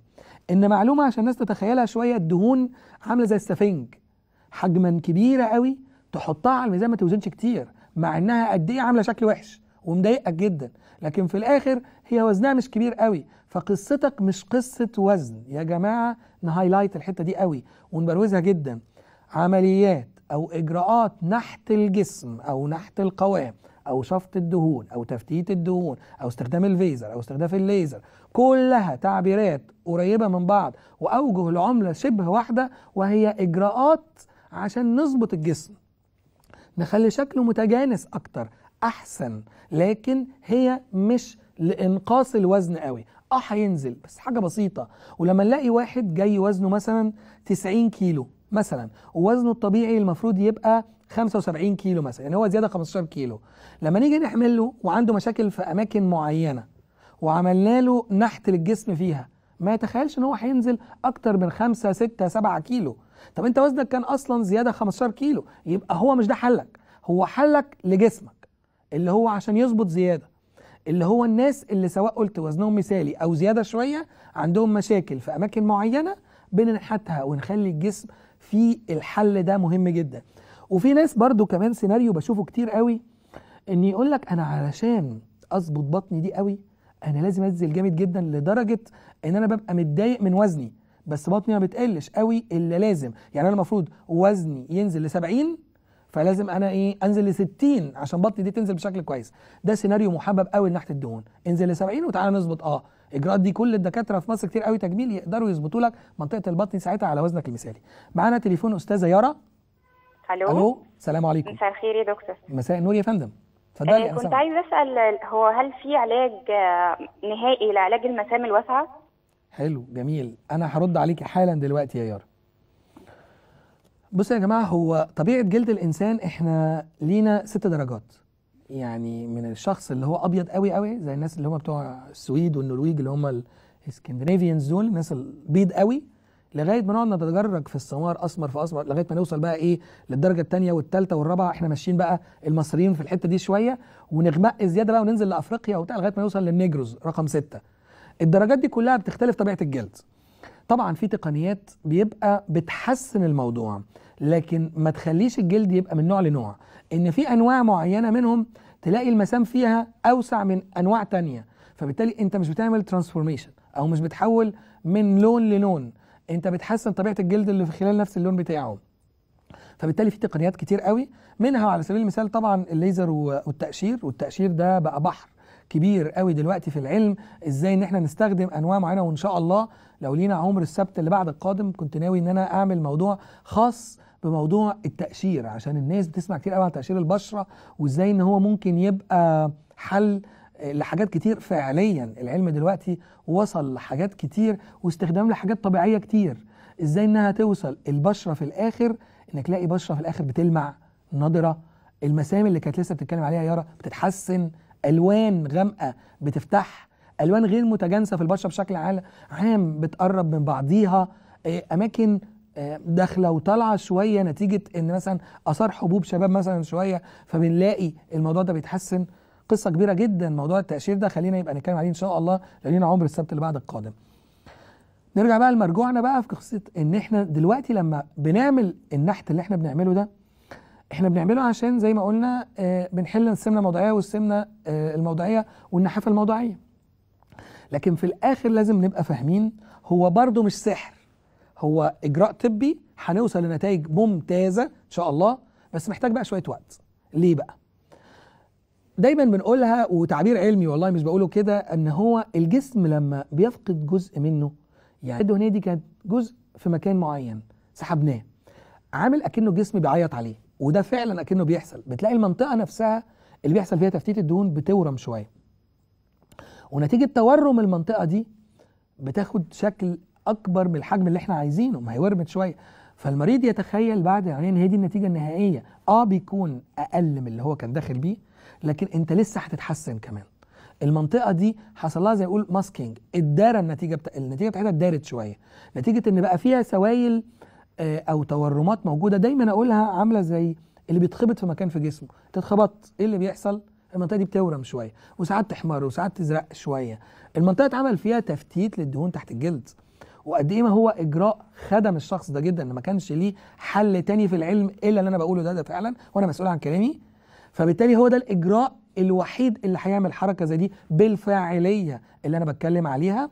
ان معلومه عشان الناس تتخيلها شويه الدهون عامله زي السفنج حجما كبيره قوي تحطها على الميزان ما توزنش كتير مع انها قد ايه عامله شكل وحش ومضايقك جدا لكن في الاخر هي وزنها مش كبير قوي فقصتك مش قصه وزن يا جماعه نهايلايت الحته دي قوي ونبروزها جدا عمليات أو إجراءات نحت الجسم أو نحت القوام أو شفط الدهون أو تفتيت الدهون أو استخدام الفيزر أو استخدام الليزر كلها تعبيرات قريبة من بعض وأوجه العملة شبه واحدة وهي إجراءات عشان نظبط الجسم نخلي شكله متجانس أكتر أحسن لكن هي مش لإنقاص الوزن قوي اه هينزل بس حاجة بسيطة ولما نلاقي واحد جاي وزنه مثلا 90 كيلو مثلا ووزنه الطبيعي المفروض يبقى 75 كيلو مثلا يعني هو زياده 15 كيلو لما نيجي نحمل له وعنده مشاكل في اماكن معينه وعملنا له نحت للجسم فيها ما يتخيلش ان هو هينزل اكتر من 5 6 7 كيلو طب انت وزنك كان اصلا زياده 15 كيلو يبقى هو مش ده حلك هو حلك لجسمك اللي هو عشان يظبط زياده اللي هو الناس اللي سواء قلت وزنهم مثالي او زياده شويه عندهم مشاكل في اماكن معينه بننحتها ونخلي الجسم في الحل ده مهم جدا وفي ناس برضو كمان سيناريو بشوفه كتير قوي ان يقول لك انا علشان اظبط بطني دي قوي انا لازم انزل جامد جدا لدرجه ان انا ببقى متضايق من وزني بس بطني ما بتقلش قوي الا لازم يعني انا المفروض وزني ينزل ل 70 فلازم انا ايه انزل ل 60 عشان بطني دي تنزل بشكل كويس ده سيناريو محبب قوي ناحيه الدهون انزل ل 70 وتعالى نظبط اه الاجراءات دي كل الدكاتره في مصر كتير قوي تجميل يقدروا يظبطوا لك منطقه البطن ساعتها على وزنك المثالي معانا تليفون استاذه يارا الو الو السلام عليكم مساء الخير يا دكتور مساء النور يا فندم اتفضلي آه كنت عايز اسال هو هل في علاج آه، نهائي لعلاج المسام الواسعه حلو جميل انا هرد عليكي حالا دلوقتي يا يارا بصوا يا جماعه هو طبيعه جلد الانسان احنا لينا ست درجات يعني من الشخص اللي هو ابيض قوي قوي زي الناس اللي هم بتوع السويد والنرويج اللي هم الاسكندنافيانز دول الناس البيض قوي لغايه ما نقعد نتدرج في السمار اسمر في اسمر لغايه ما نوصل بقى ايه للدرجه الثانيه والثالثه والرابعه احنا ماشيين بقى المصريين في الحته دي شويه ونغمق زياده بقى وننزل لافريقيا وبتاع لغايه ما نوصل للنيجروز رقم سته الدرجات دي كلها بتختلف طبيعه الجلد طبعا في تقنيات بيبقى بتحسن الموضوع لكن ما تخليش الجلد يبقى من نوع لنوع ان في انواع معينه منهم تلاقي المسام فيها اوسع من انواع تانية فبالتالي انت مش بتعمل ترانسفورميشن او مش بتحول من لون للون انت بتحسن طبيعه الجلد اللي في خلال نفس اللون بتاعه فبالتالي في تقنيات كتير قوي منها على سبيل المثال طبعا الليزر والتقشير والتقشير ده بقى بحر كبير قوي دلوقتي في العلم ازاي ان احنا نستخدم انواع معينه وان شاء الله لو لينا عمر السبت اللي بعد القادم كنت ناوي ان انا اعمل موضوع خاص بموضوع التأشير عشان الناس بتسمع كتير قوي عن تأشير البشره وازاي ان هو ممكن يبقى حل لحاجات كتير فعليا العلم دلوقتي وصل لحاجات كتير واستخدام لحاجات طبيعيه كتير ازاي انها توصل البشره في الاخر انك تلاقي بشره في الاخر بتلمع نضره المسام اللي كانت لسه بتتكلم عليها يارا بتتحسن الوان غامقه بتفتح الوان غير متجانسه في البشره بشكل عام بتقرب من بعضيها إيه، اماكن آه، داخله وطالعه شويه نتيجه ان مثلا اثار حبوب شباب مثلا شويه فبنلاقي الموضوع ده بيتحسن قصه كبيره جدا موضوع التاشير ده خلينا يبقى نتكلم عليه ان شاء الله لينا عمر السبت اللي بعد القادم نرجع بقى لمرجوعنا بقى في قصه ان احنا دلوقتي لما بنعمل النحت اللي احنا بنعمله ده احنا بنعمله عشان زي ما قلنا آه، بنحل السمنه الموضعيه والسمنه آه، الموضعيه والنحافه الموضعيه لكن في الاخر لازم نبقى فاهمين هو برضه مش سحر هو اجراء طبي هنوصل لنتائج ممتازه ان شاء الله بس محتاج بقى شويه وقت ليه بقى دايما بنقولها وتعبير علمي والله مش بقوله كده ان هو الجسم لما بيفقد جزء منه يعني الدهنيه دي كانت جزء في مكان معين سحبناه عامل اكنه الجسم بيعيط عليه وده فعلا اكنه بيحصل بتلاقي المنطقه نفسها اللي بيحصل فيها تفتيت الدهون بتورم شويه ونتيجه تورم المنطقه دي بتاخد شكل اكبر من الحجم اللي احنا عايزينه ما هي ورمت شويه فالمريض يتخيل بعد يعني ان هي دي النتيجه النهائيه اه بيكون اقل من اللي هو كان داخل بيه لكن انت لسه هتتحسن كمان المنطقه دي حصل لها زي يقول ماسكينج اتدارى النتيجه بتا... النتيجه بتاعتها اتدارت شويه نتيجه ان بقى فيها سوائل آه، او تورمات موجوده دايما اقولها عامله زي اللي بيتخبط في مكان في جسمه تتخبط ايه اللي بيحصل المنطقه دي بتورم شويه وساعات تحمر وساعات تزرق شويه المنطقه اتعمل فيها تفتيت للدهون تحت الجلد وقد ايه ما هو اجراء خدم الشخص ده جدا ما كانش ليه حل تاني في العلم الا اللي انا بقوله ده ده فعلا وانا مسؤول عن كلامي فبالتالي هو ده الاجراء الوحيد اللي هيعمل حركه زي دي بالفاعليه اللي انا بتكلم عليها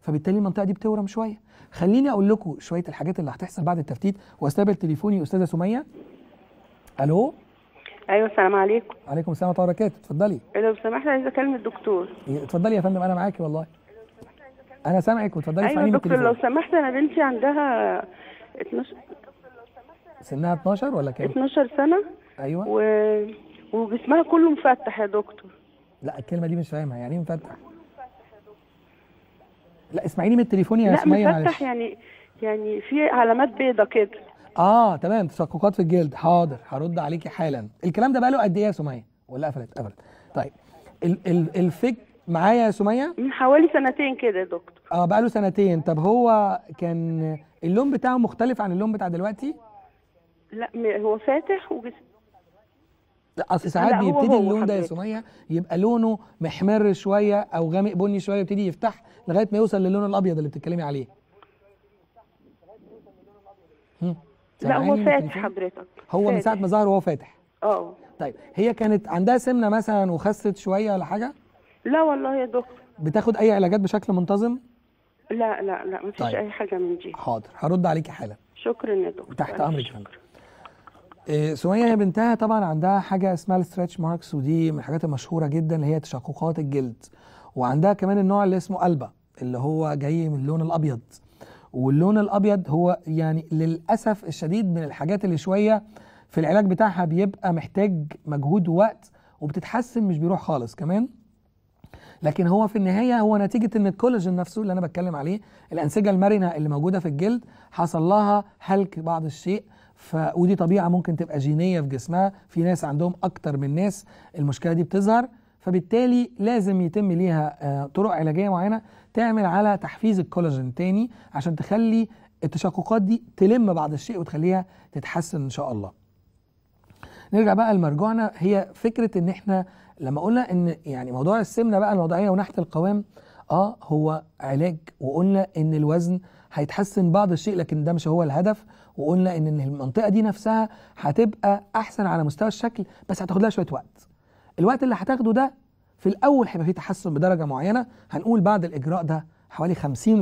فبالتالي المنطقه دي بتورم شويه خليني اقول لكم شويه الحاجات اللي هتحصل بعد التفتيت واستقبل تليفوني استاذه سميه الو ايوه السلام عليكم وعليكم السلام ورحمه الله وبركاته اتفضلي لو إيه سمحت عايزه اكلم الدكتور إيه، اتفضلي يا فندم انا معاكي والله انا سامعك وتفضلي أيوة في دكتور لو سمحت انا بنتي عندها 12 سنها 12 ولا كام 12 سنه ايوه و... وجسمها كله مفتح يا دكتور لا الكلمه دي مش فاهمها يعني ايه مفتح لا اسمعيني من التليفون يا سميه معلش لا مفتح يعني يعني في علامات بيضه كده اه تمام تشققات في الجلد حاضر هرد عليكي حالا الكلام ده بقاله قد ايه يا سميه ولا قفلت قفلت طيب ال ال الفك معايا يا سميه من حوالي سنتين كده يا دكتور اه بقاله سنتين طب هو كان اللون بتاعه مختلف عن اللون بتاع دلوقتي لا هو فاتح وجسم اصل ساعات بيبتدي اللون ده يا سميه يبقى لونه محمر شويه او غامق بني شويه يبتدي يفتح لغايه ما يوصل للون الابيض اللي بتتكلمي عليه لا هو فاتح حضرتك هو فاتح. من ساعه ما ظهر وهو فاتح اه طيب هي كانت عندها سمنه مثلا وخست شويه ولا حاجه لا والله يا دكتور بتاخد اي علاجات بشكل منتظم لا لا لا مفيش طيب. اي حاجه من دي حاضر هرد عليكي حالا شكرا يا دكتور تحت امرك يا فندم آه، سمية هي بنتها طبعا عندها حاجة اسمها الستريتش ماركس ودي من الحاجات المشهورة جدا اللي هي تشققات الجلد وعندها كمان النوع اللي اسمه قلبة اللي هو جاي من اللون الأبيض واللون الأبيض هو يعني للأسف الشديد من الحاجات اللي شوية في العلاج بتاعها بيبقى محتاج مجهود ووقت وبتتحسن مش بيروح خالص كمان لكن هو في النهايه هو نتيجه ان الكولاجين نفسه اللي انا بتكلم عليه الانسجه المرنه اللي موجوده في الجلد حصل لها هلك بعض الشيء ف... ودي طبيعه ممكن تبقى جينيه في جسمها في ناس عندهم اكتر من ناس المشكله دي بتظهر فبالتالي لازم يتم ليها آه، طرق علاجيه معينه تعمل على تحفيز الكولاجين تاني عشان تخلي التشققات دي تلم بعض الشيء وتخليها تتحسن ان شاء الله نرجع بقى لمرجوعنا هي فكره ان احنا لما قلنا ان يعني موضوع السمنه بقى الوضعيه ونحت القوام اه هو علاج وقلنا ان الوزن هيتحسن بعض الشيء لكن ده مش هو الهدف وقلنا ان المنطقه دي نفسها هتبقى احسن على مستوى الشكل بس هتاخد لها شويه وقت الوقت اللي هتاخده ده في الاول هيبقى فيه تحسن بدرجه معينه هنقول بعد الاجراء ده حوالي 50%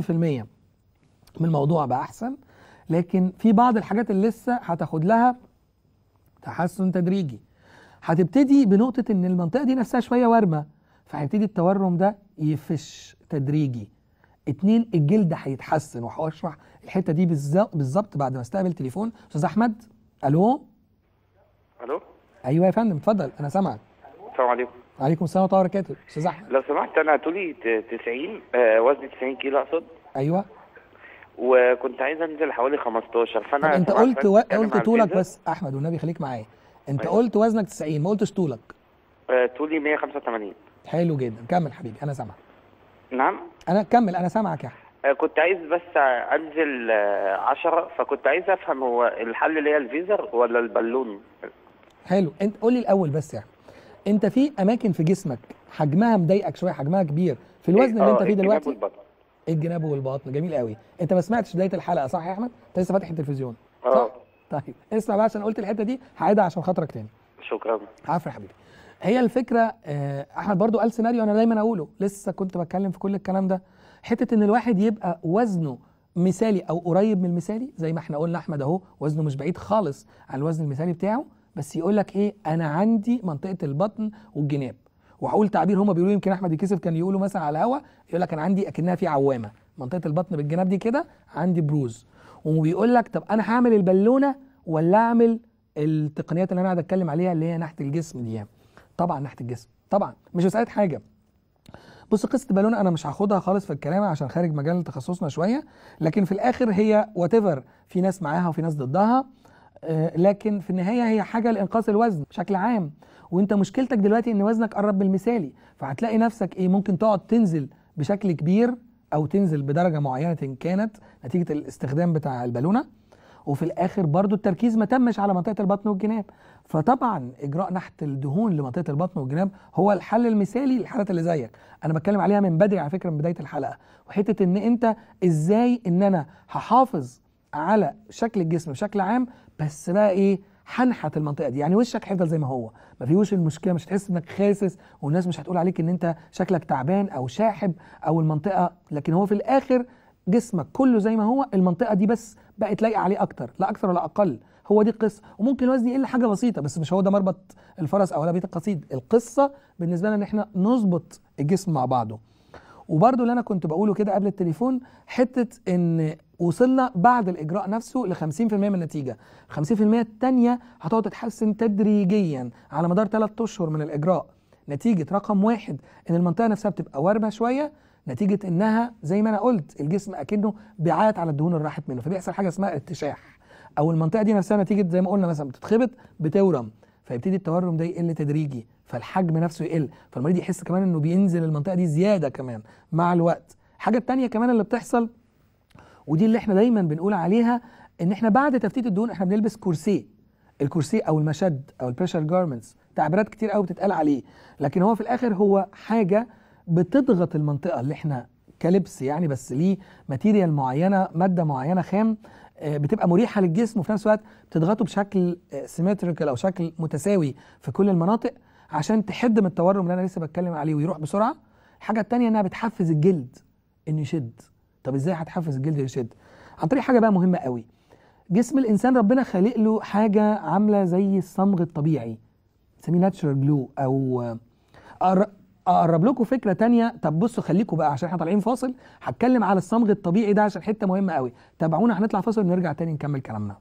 من الموضوع بقى احسن لكن في بعض الحاجات اللي لسه هتاخد لها تحسن تدريجي هتبتدي بنقطه ان المنطقه دي نفسها شويه وارمه فهيبتدي التورم ده يفش تدريجي اتنين الجلد هيتحسن وهشرح الحته دي بالظبط بعد ما استقبل تليفون استاذ احمد الو الو ايوه يا فندم اتفضل انا سامعك السلام عليكم وعليكم السلام ورحمه الله وبركاته استاذ احمد لو سمحت انا طولي 90 آه وزني 90 كيلو اقصد ايوه وكنت عايز انزل حوالي 15 فانا انت قلت قلت طولك بس احمد والنبي خليك معايا انت أيوة. قلت وزنك 90 ما قلتش طولك آه طولي 185 حلو جدا كمل حبيبي انا سامعك نعم انا كمل انا سامعك يا آه كنت عايز بس انزل 10 آه، فكنت عايز افهم هو الحل اللي هي الفيزر ولا البالون حلو انت قول لي الاول بس يعني انت في اماكن في جسمك حجمها مضايقك شويه حجمها كبير في الوزن اللي إيه، انت آه، فيه دلوقتي والبطن. الجناب والبطن جميل قوي انت ما سمعتش بدايه الحلقه صح يا احمد انت لسه فاتح التلفزيون آه، صح [LAUGHS] طيب اسمع بقى عشان قلت الحته دي هعيدها عشان خاطرك تاني شكرا عفوا يا حبيبي هي الفكره آه، احمد برضو قال سيناريو انا دايما اقوله لسه كنت بتكلم في كل الكلام ده حته ان الواحد يبقى وزنه مثالي او قريب من المثالي زي ما احنا قلنا احمد اهو وزنه مش بعيد خالص عن الوزن المثالي بتاعه بس يقول لك ايه انا عندي منطقه البطن والجناب وهقول تعبير هما بيقولوا يمكن احمد يكسف كان يقولوا مثلا على الهوا يقول لك انا عندي اكنها في عوامه منطقه البطن بالجناب دي كده عندي بروز وبيقول لك طب انا هعمل البالونه ولا اعمل التقنيات اللي انا قاعد اتكلم عليها اللي هي ناحيه الجسم دي يعني. طبعا ناحيه الجسم طبعا مش مساله حاجه بص قصه بالونه انا مش هاخدها خالص في الكلام عشان خارج مجال تخصصنا شويه لكن في الاخر هي وات في ناس معاها وفي ناس ضدها آه، لكن في النهايه هي حاجه لانقاص الوزن بشكل عام وانت مشكلتك دلوقتي ان وزنك قرب بالمثالي فهتلاقي نفسك ايه ممكن تقعد تنزل بشكل كبير او تنزل بدرجه معينه كانت نتيجه الاستخدام بتاع البالونه وفي الاخر برضو التركيز ما تمش على منطقه البطن والجناب فطبعا اجراء نحت الدهون لمنطقه البطن والجناب هو الحل المثالي للحالات اللي زيك انا بتكلم عليها من بدري على فكره من بدايه الحلقه وحته ان انت ازاي ان انا هحافظ على شكل الجسم بشكل عام بس بقى ايه حنحت المنطقه دي يعني وشك هيفضل زي ما هو ما فيهوش المشكله مش هتحس انك خاسس والناس مش هتقول عليك ان انت شكلك تعبان او شاحب او المنطقه لكن هو في الاخر جسمك كله زي ما هو المنطقه دي بس بقت لايقه عليه اكتر لا اكتر ولا اقل هو دي القصه وممكن الوزن يقل حاجه بسيطه بس مش هو ده مربط الفرس او بيت القصيد القصه بالنسبه لنا ان احنا نظبط الجسم مع بعضه وبرده اللي انا كنت بقوله كده قبل التليفون حته ان وصلنا بعد الاجراء نفسه ل 50% من النتيجه 50% الثانيه هتقعد تتحسن تدريجيا على مدار 3 اشهر من الاجراء نتيجه رقم واحد ان المنطقه نفسها بتبقى وارمه شويه نتيجه انها زي ما انا قلت الجسم اكنه بيعيط على الدهون اللي راحت منه فبيحصل حاجه اسمها ارتشاح او المنطقه دي نفسها نتيجه زي ما قلنا مثلا بتتخبط بتورم فيبتدي التورم ده يقل تدريجي فالحجم نفسه يقل فالمريض يحس كمان انه بينزل المنطقه دي زياده كمان مع الوقت الحاجه الثانيه كمان اللي بتحصل ودي اللي احنا دايما بنقول عليها ان احنا بعد تفتيت الدهون احنا بنلبس كورسيه الكورسيه او المشد او البريشر جارمنتس تعبيرات كتير قوي بتتقال عليه لكن هو في الاخر هو حاجه بتضغط المنطقه اللي احنا كلبس يعني بس ليه ماتيريال معينه ماده معينه خام آه، بتبقى مريحه للجسم وفي نفس الوقت بتضغطه بشكل سيمتريكال آه، او شكل متساوي في كل المناطق عشان تحد من التورم اللي انا لسه بتكلم عليه ويروح بسرعه الحاجه الثانيه انها بتحفز الجلد انه يشد طب ازاي هتحفز الجلد يشد عن طريق حاجه بقى مهمه قوي جسم الانسان ربنا خالق له حاجه عامله زي الصمغ الطبيعي نسميه ناتشرال جلو او اقرب لكم فكره تانية طب بصوا خليكم بقى عشان احنا طالعين فاصل هتكلم على الصمغ الطبيعي ده عشان حته مهمه قوي تابعونا هنطلع فاصل ونرجع تاني نكمل كلامنا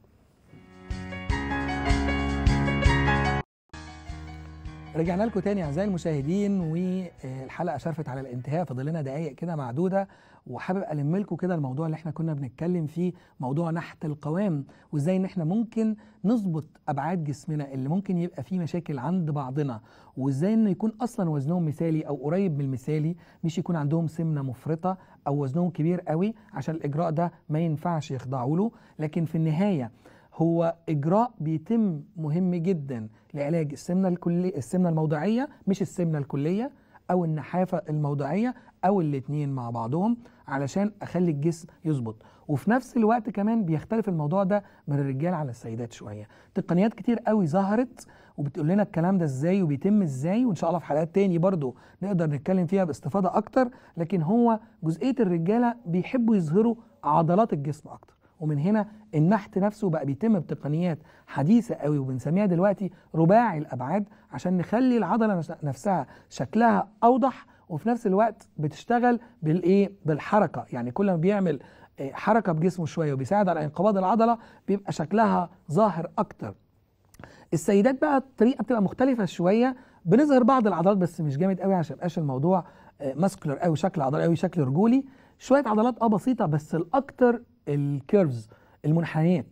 رجعنا لكم تاني اعزائي المشاهدين والحلقه شرفت على الانتهاء فاضل لنا دقائق كده معدوده وحابب الم لكم كده الموضوع اللي احنا كنا بنتكلم فيه موضوع نحت القوام وازاي ان احنا ممكن نظبط ابعاد جسمنا اللي ممكن يبقى فيه مشاكل عند بعضنا وازاي انه يكون اصلا وزنهم مثالي او قريب من المثالي مش يكون عندهم سمنه مفرطه او وزنهم كبير قوي عشان الاجراء ده ما ينفعش يخضعوا له لكن في النهايه هو اجراء بيتم مهم جدا لعلاج السمنه الكليه السمنه الموضعيه مش السمنه الكليه او النحافه الموضعيه او الاثنين مع بعضهم علشان اخلي الجسم يظبط وفي نفس الوقت كمان بيختلف الموضوع ده من الرجال على السيدات شويه تقنيات كتير قوي ظهرت وبتقول لنا الكلام ده ازاي وبيتم ازاي وان شاء الله في حلقات تاني برضو نقدر نتكلم فيها باستفاضه اكتر لكن هو جزئيه الرجاله بيحبوا يظهروا عضلات الجسم اكتر ومن هنا النحت نفسه بقى بيتم بتقنيات حديثة قوي وبنسميها دلوقتي رباعي الأبعاد عشان نخلي العضلة نفسها شكلها أوضح وفي نفس الوقت بتشتغل بالايه بالحركه يعني كل ما بيعمل آه، حركه بجسمه شويه وبيساعد على انقباض العضله بيبقى شكلها ظاهر اكتر السيدات بقى الطريقه بتبقى مختلفه شويه بنظهر بعض العضلات بس مش جامد قوي عشان يبقاش الموضوع ماسكولر آه، قوي شكل عضلي قوي شكل رجولي شويه عضلات اه بسيطه بس الاكتر الكيرفز المنحنيات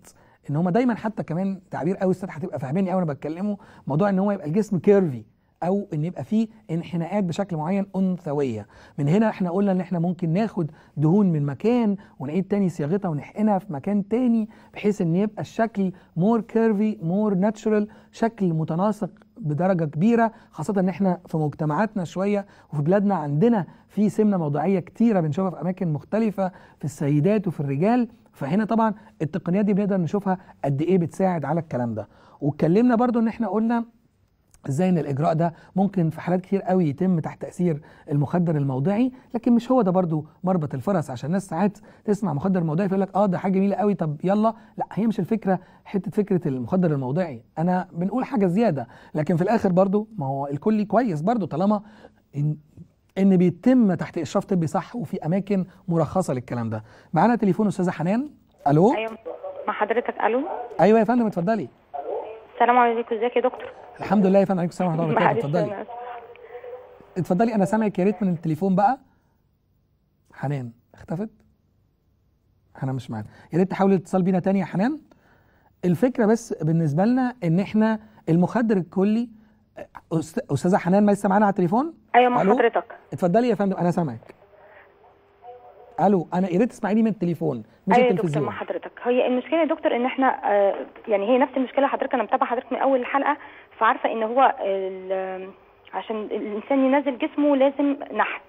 ان هما دايما حتى كمان تعبير قوي استاذ هتبقى فاهمني قوي انا بتكلمه موضوع ان هو يبقى الجسم كيرفي او ان يبقى فيه انحناءات بشكل معين انثويه من هنا احنا قلنا ان احنا ممكن ناخد دهون من مكان ونعيد تاني صياغتها ونحقنها في مكان تاني بحيث ان يبقى الشكل مور كيرفي مور ناتشرال شكل متناسق بدرجه كبيره خاصه ان احنا في مجتمعاتنا شويه وفي بلادنا عندنا في سمنه موضعيه كتيره بنشوفها في اماكن مختلفه في السيدات وفي الرجال فهنا طبعا التقنيات دي بنقدر نشوفها قد ايه بتساعد على الكلام ده واتكلمنا برضو ان احنا قلنا ازاي ان الاجراء ده ممكن في حالات كتير قوي يتم تحت تاثير المخدر الموضعي لكن مش هو ده برضو مربط الفرس عشان الناس ساعات تسمع مخدر موضعي فيقول لك اه ده حاجه جميله قوي طب يلا لا هي مش الفكره حته فكره المخدر الموضعي انا بنقول حاجه زياده لكن في الاخر برضو ما هو الكل كويس برضو طالما إن ان بيتم تحت اشراف طبي صح وفي اماكن مرخصه للكلام ده معانا تليفون استاذه حنان الو ايوه مع حضرتك الو ايوه يا فندم اتفضلي السلام عليكم ازيك يا دكتور الحمد لله يا فندم عليكم السلام ورحمه الله وبركاته اتفضلي اتفضلي انا سامعك يا ريت من التليفون بقى حنان اختفت حنان مش معانا يا ريت تحاولي الاتصال بينا تاني يا حنان الفكره بس بالنسبه لنا ان احنا المخدر الكلي استاذه حنان ما لسه معانا على التليفون ايوه مع حضرتك اتفضلي يا فندم انا سامعك الو انا يا ريت تسمعيني من التليفون مش أيوة التلفزيون دكتور حضرتك هي المشكله يا دكتور ان احنا آه، يعني هي نفس المشكله حضرتك انا متابعه حضرتك من اول الحلقه فعارفه ان هو آه، عشان الانسان ينزل جسمه لازم نحت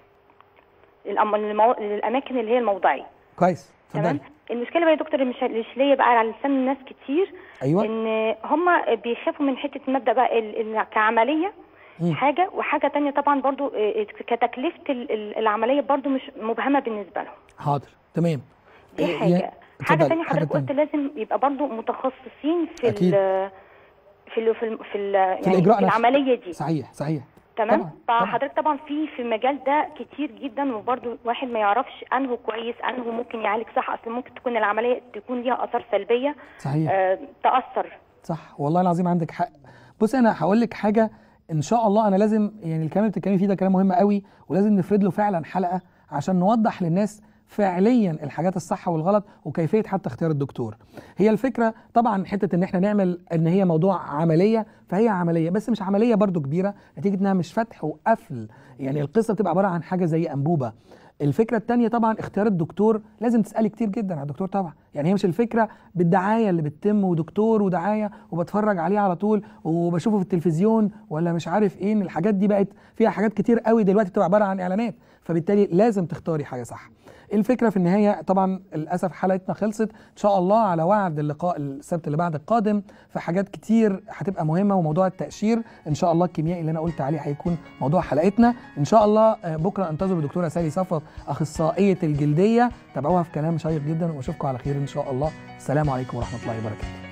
الاماكن اللي هي الموضعيه كويس تمام المشكله بقى يا دكتور اللي بقى على لسان ناس كتير أيوة. ان هم بيخافوا من حته المبدا بقى كعمليه حاجه وحاجه ثانيه طبعا برضو آه، آه، كتكلفه العمليه برضو مش مبهمه بالنسبه لهم حاضر تمام دي آه، حاجه يعني حاجه ثانيه حضرتك قلت لازم يبقى برضو متخصصين في أكيد. ال في في في, يعني في العمليه دي صحيح صحيح تمام فحضرتك طبعا في في المجال ده كتير جدا وبرده واحد ما يعرفش انه كويس انه ممكن يعالج صح اصل ممكن تكون العمليه تكون ليها اثار سلبيه صحيح آه تاثر صح والله العظيم عندك حق بص انا هقول لك حاجه ان شاء الله انا لازم يعني الكلام اللي بتتكلمي فيه ده كلام مهم قوي ولازم نفرد له فعلا حلقه عشان نوضح للناس فعليا الحاجات الصح والغلط وكيفيه حتى اختيار الدكتور هي الفكره طبعا حته ان احنا نعمل ان هي موضوع عمليه فهي عمليه بس مش عمليه برضو كبيره نتيجه انها مش فتح وقفل يعني القصه بتبقى عباره عن حاجه زي انبوبه الفكره الثانيه طبعا اختيار الدكتور لازم تسالي كتير جدا على الدكتور طبعا يعني هي مش الفكره بالدعايه اللي بتتم ودكتور ودعايه وبتفرج عليه على طول وبشوفه في التلفزيون ولا مش عارف ايه الحاجات دي بقت فيها حاجات كتير قوي دلوقتي بتبقى عباره عن اعلانات فبالتالي لازم تختاري حاجه صح الفكره في النهايه طبعا للاسف حلقتنا خلصت ان شاء الله على وعد اللقاء السبت اللي بعد القادم في حاجات كتير هتبقى مهمه وموضوع التاشير ان شاء الله الكيميائي اللي انا قلت عليه هيكون موضوع حلقتنا ان شاء الله آه، بكره انتظروا الدكتوره سالي صفر اخصائيه الجلديه تابعوها في كلام شيق جدا واشوفكم على خير ان شاء الله السلام عليكم ورحمه الله وبركاته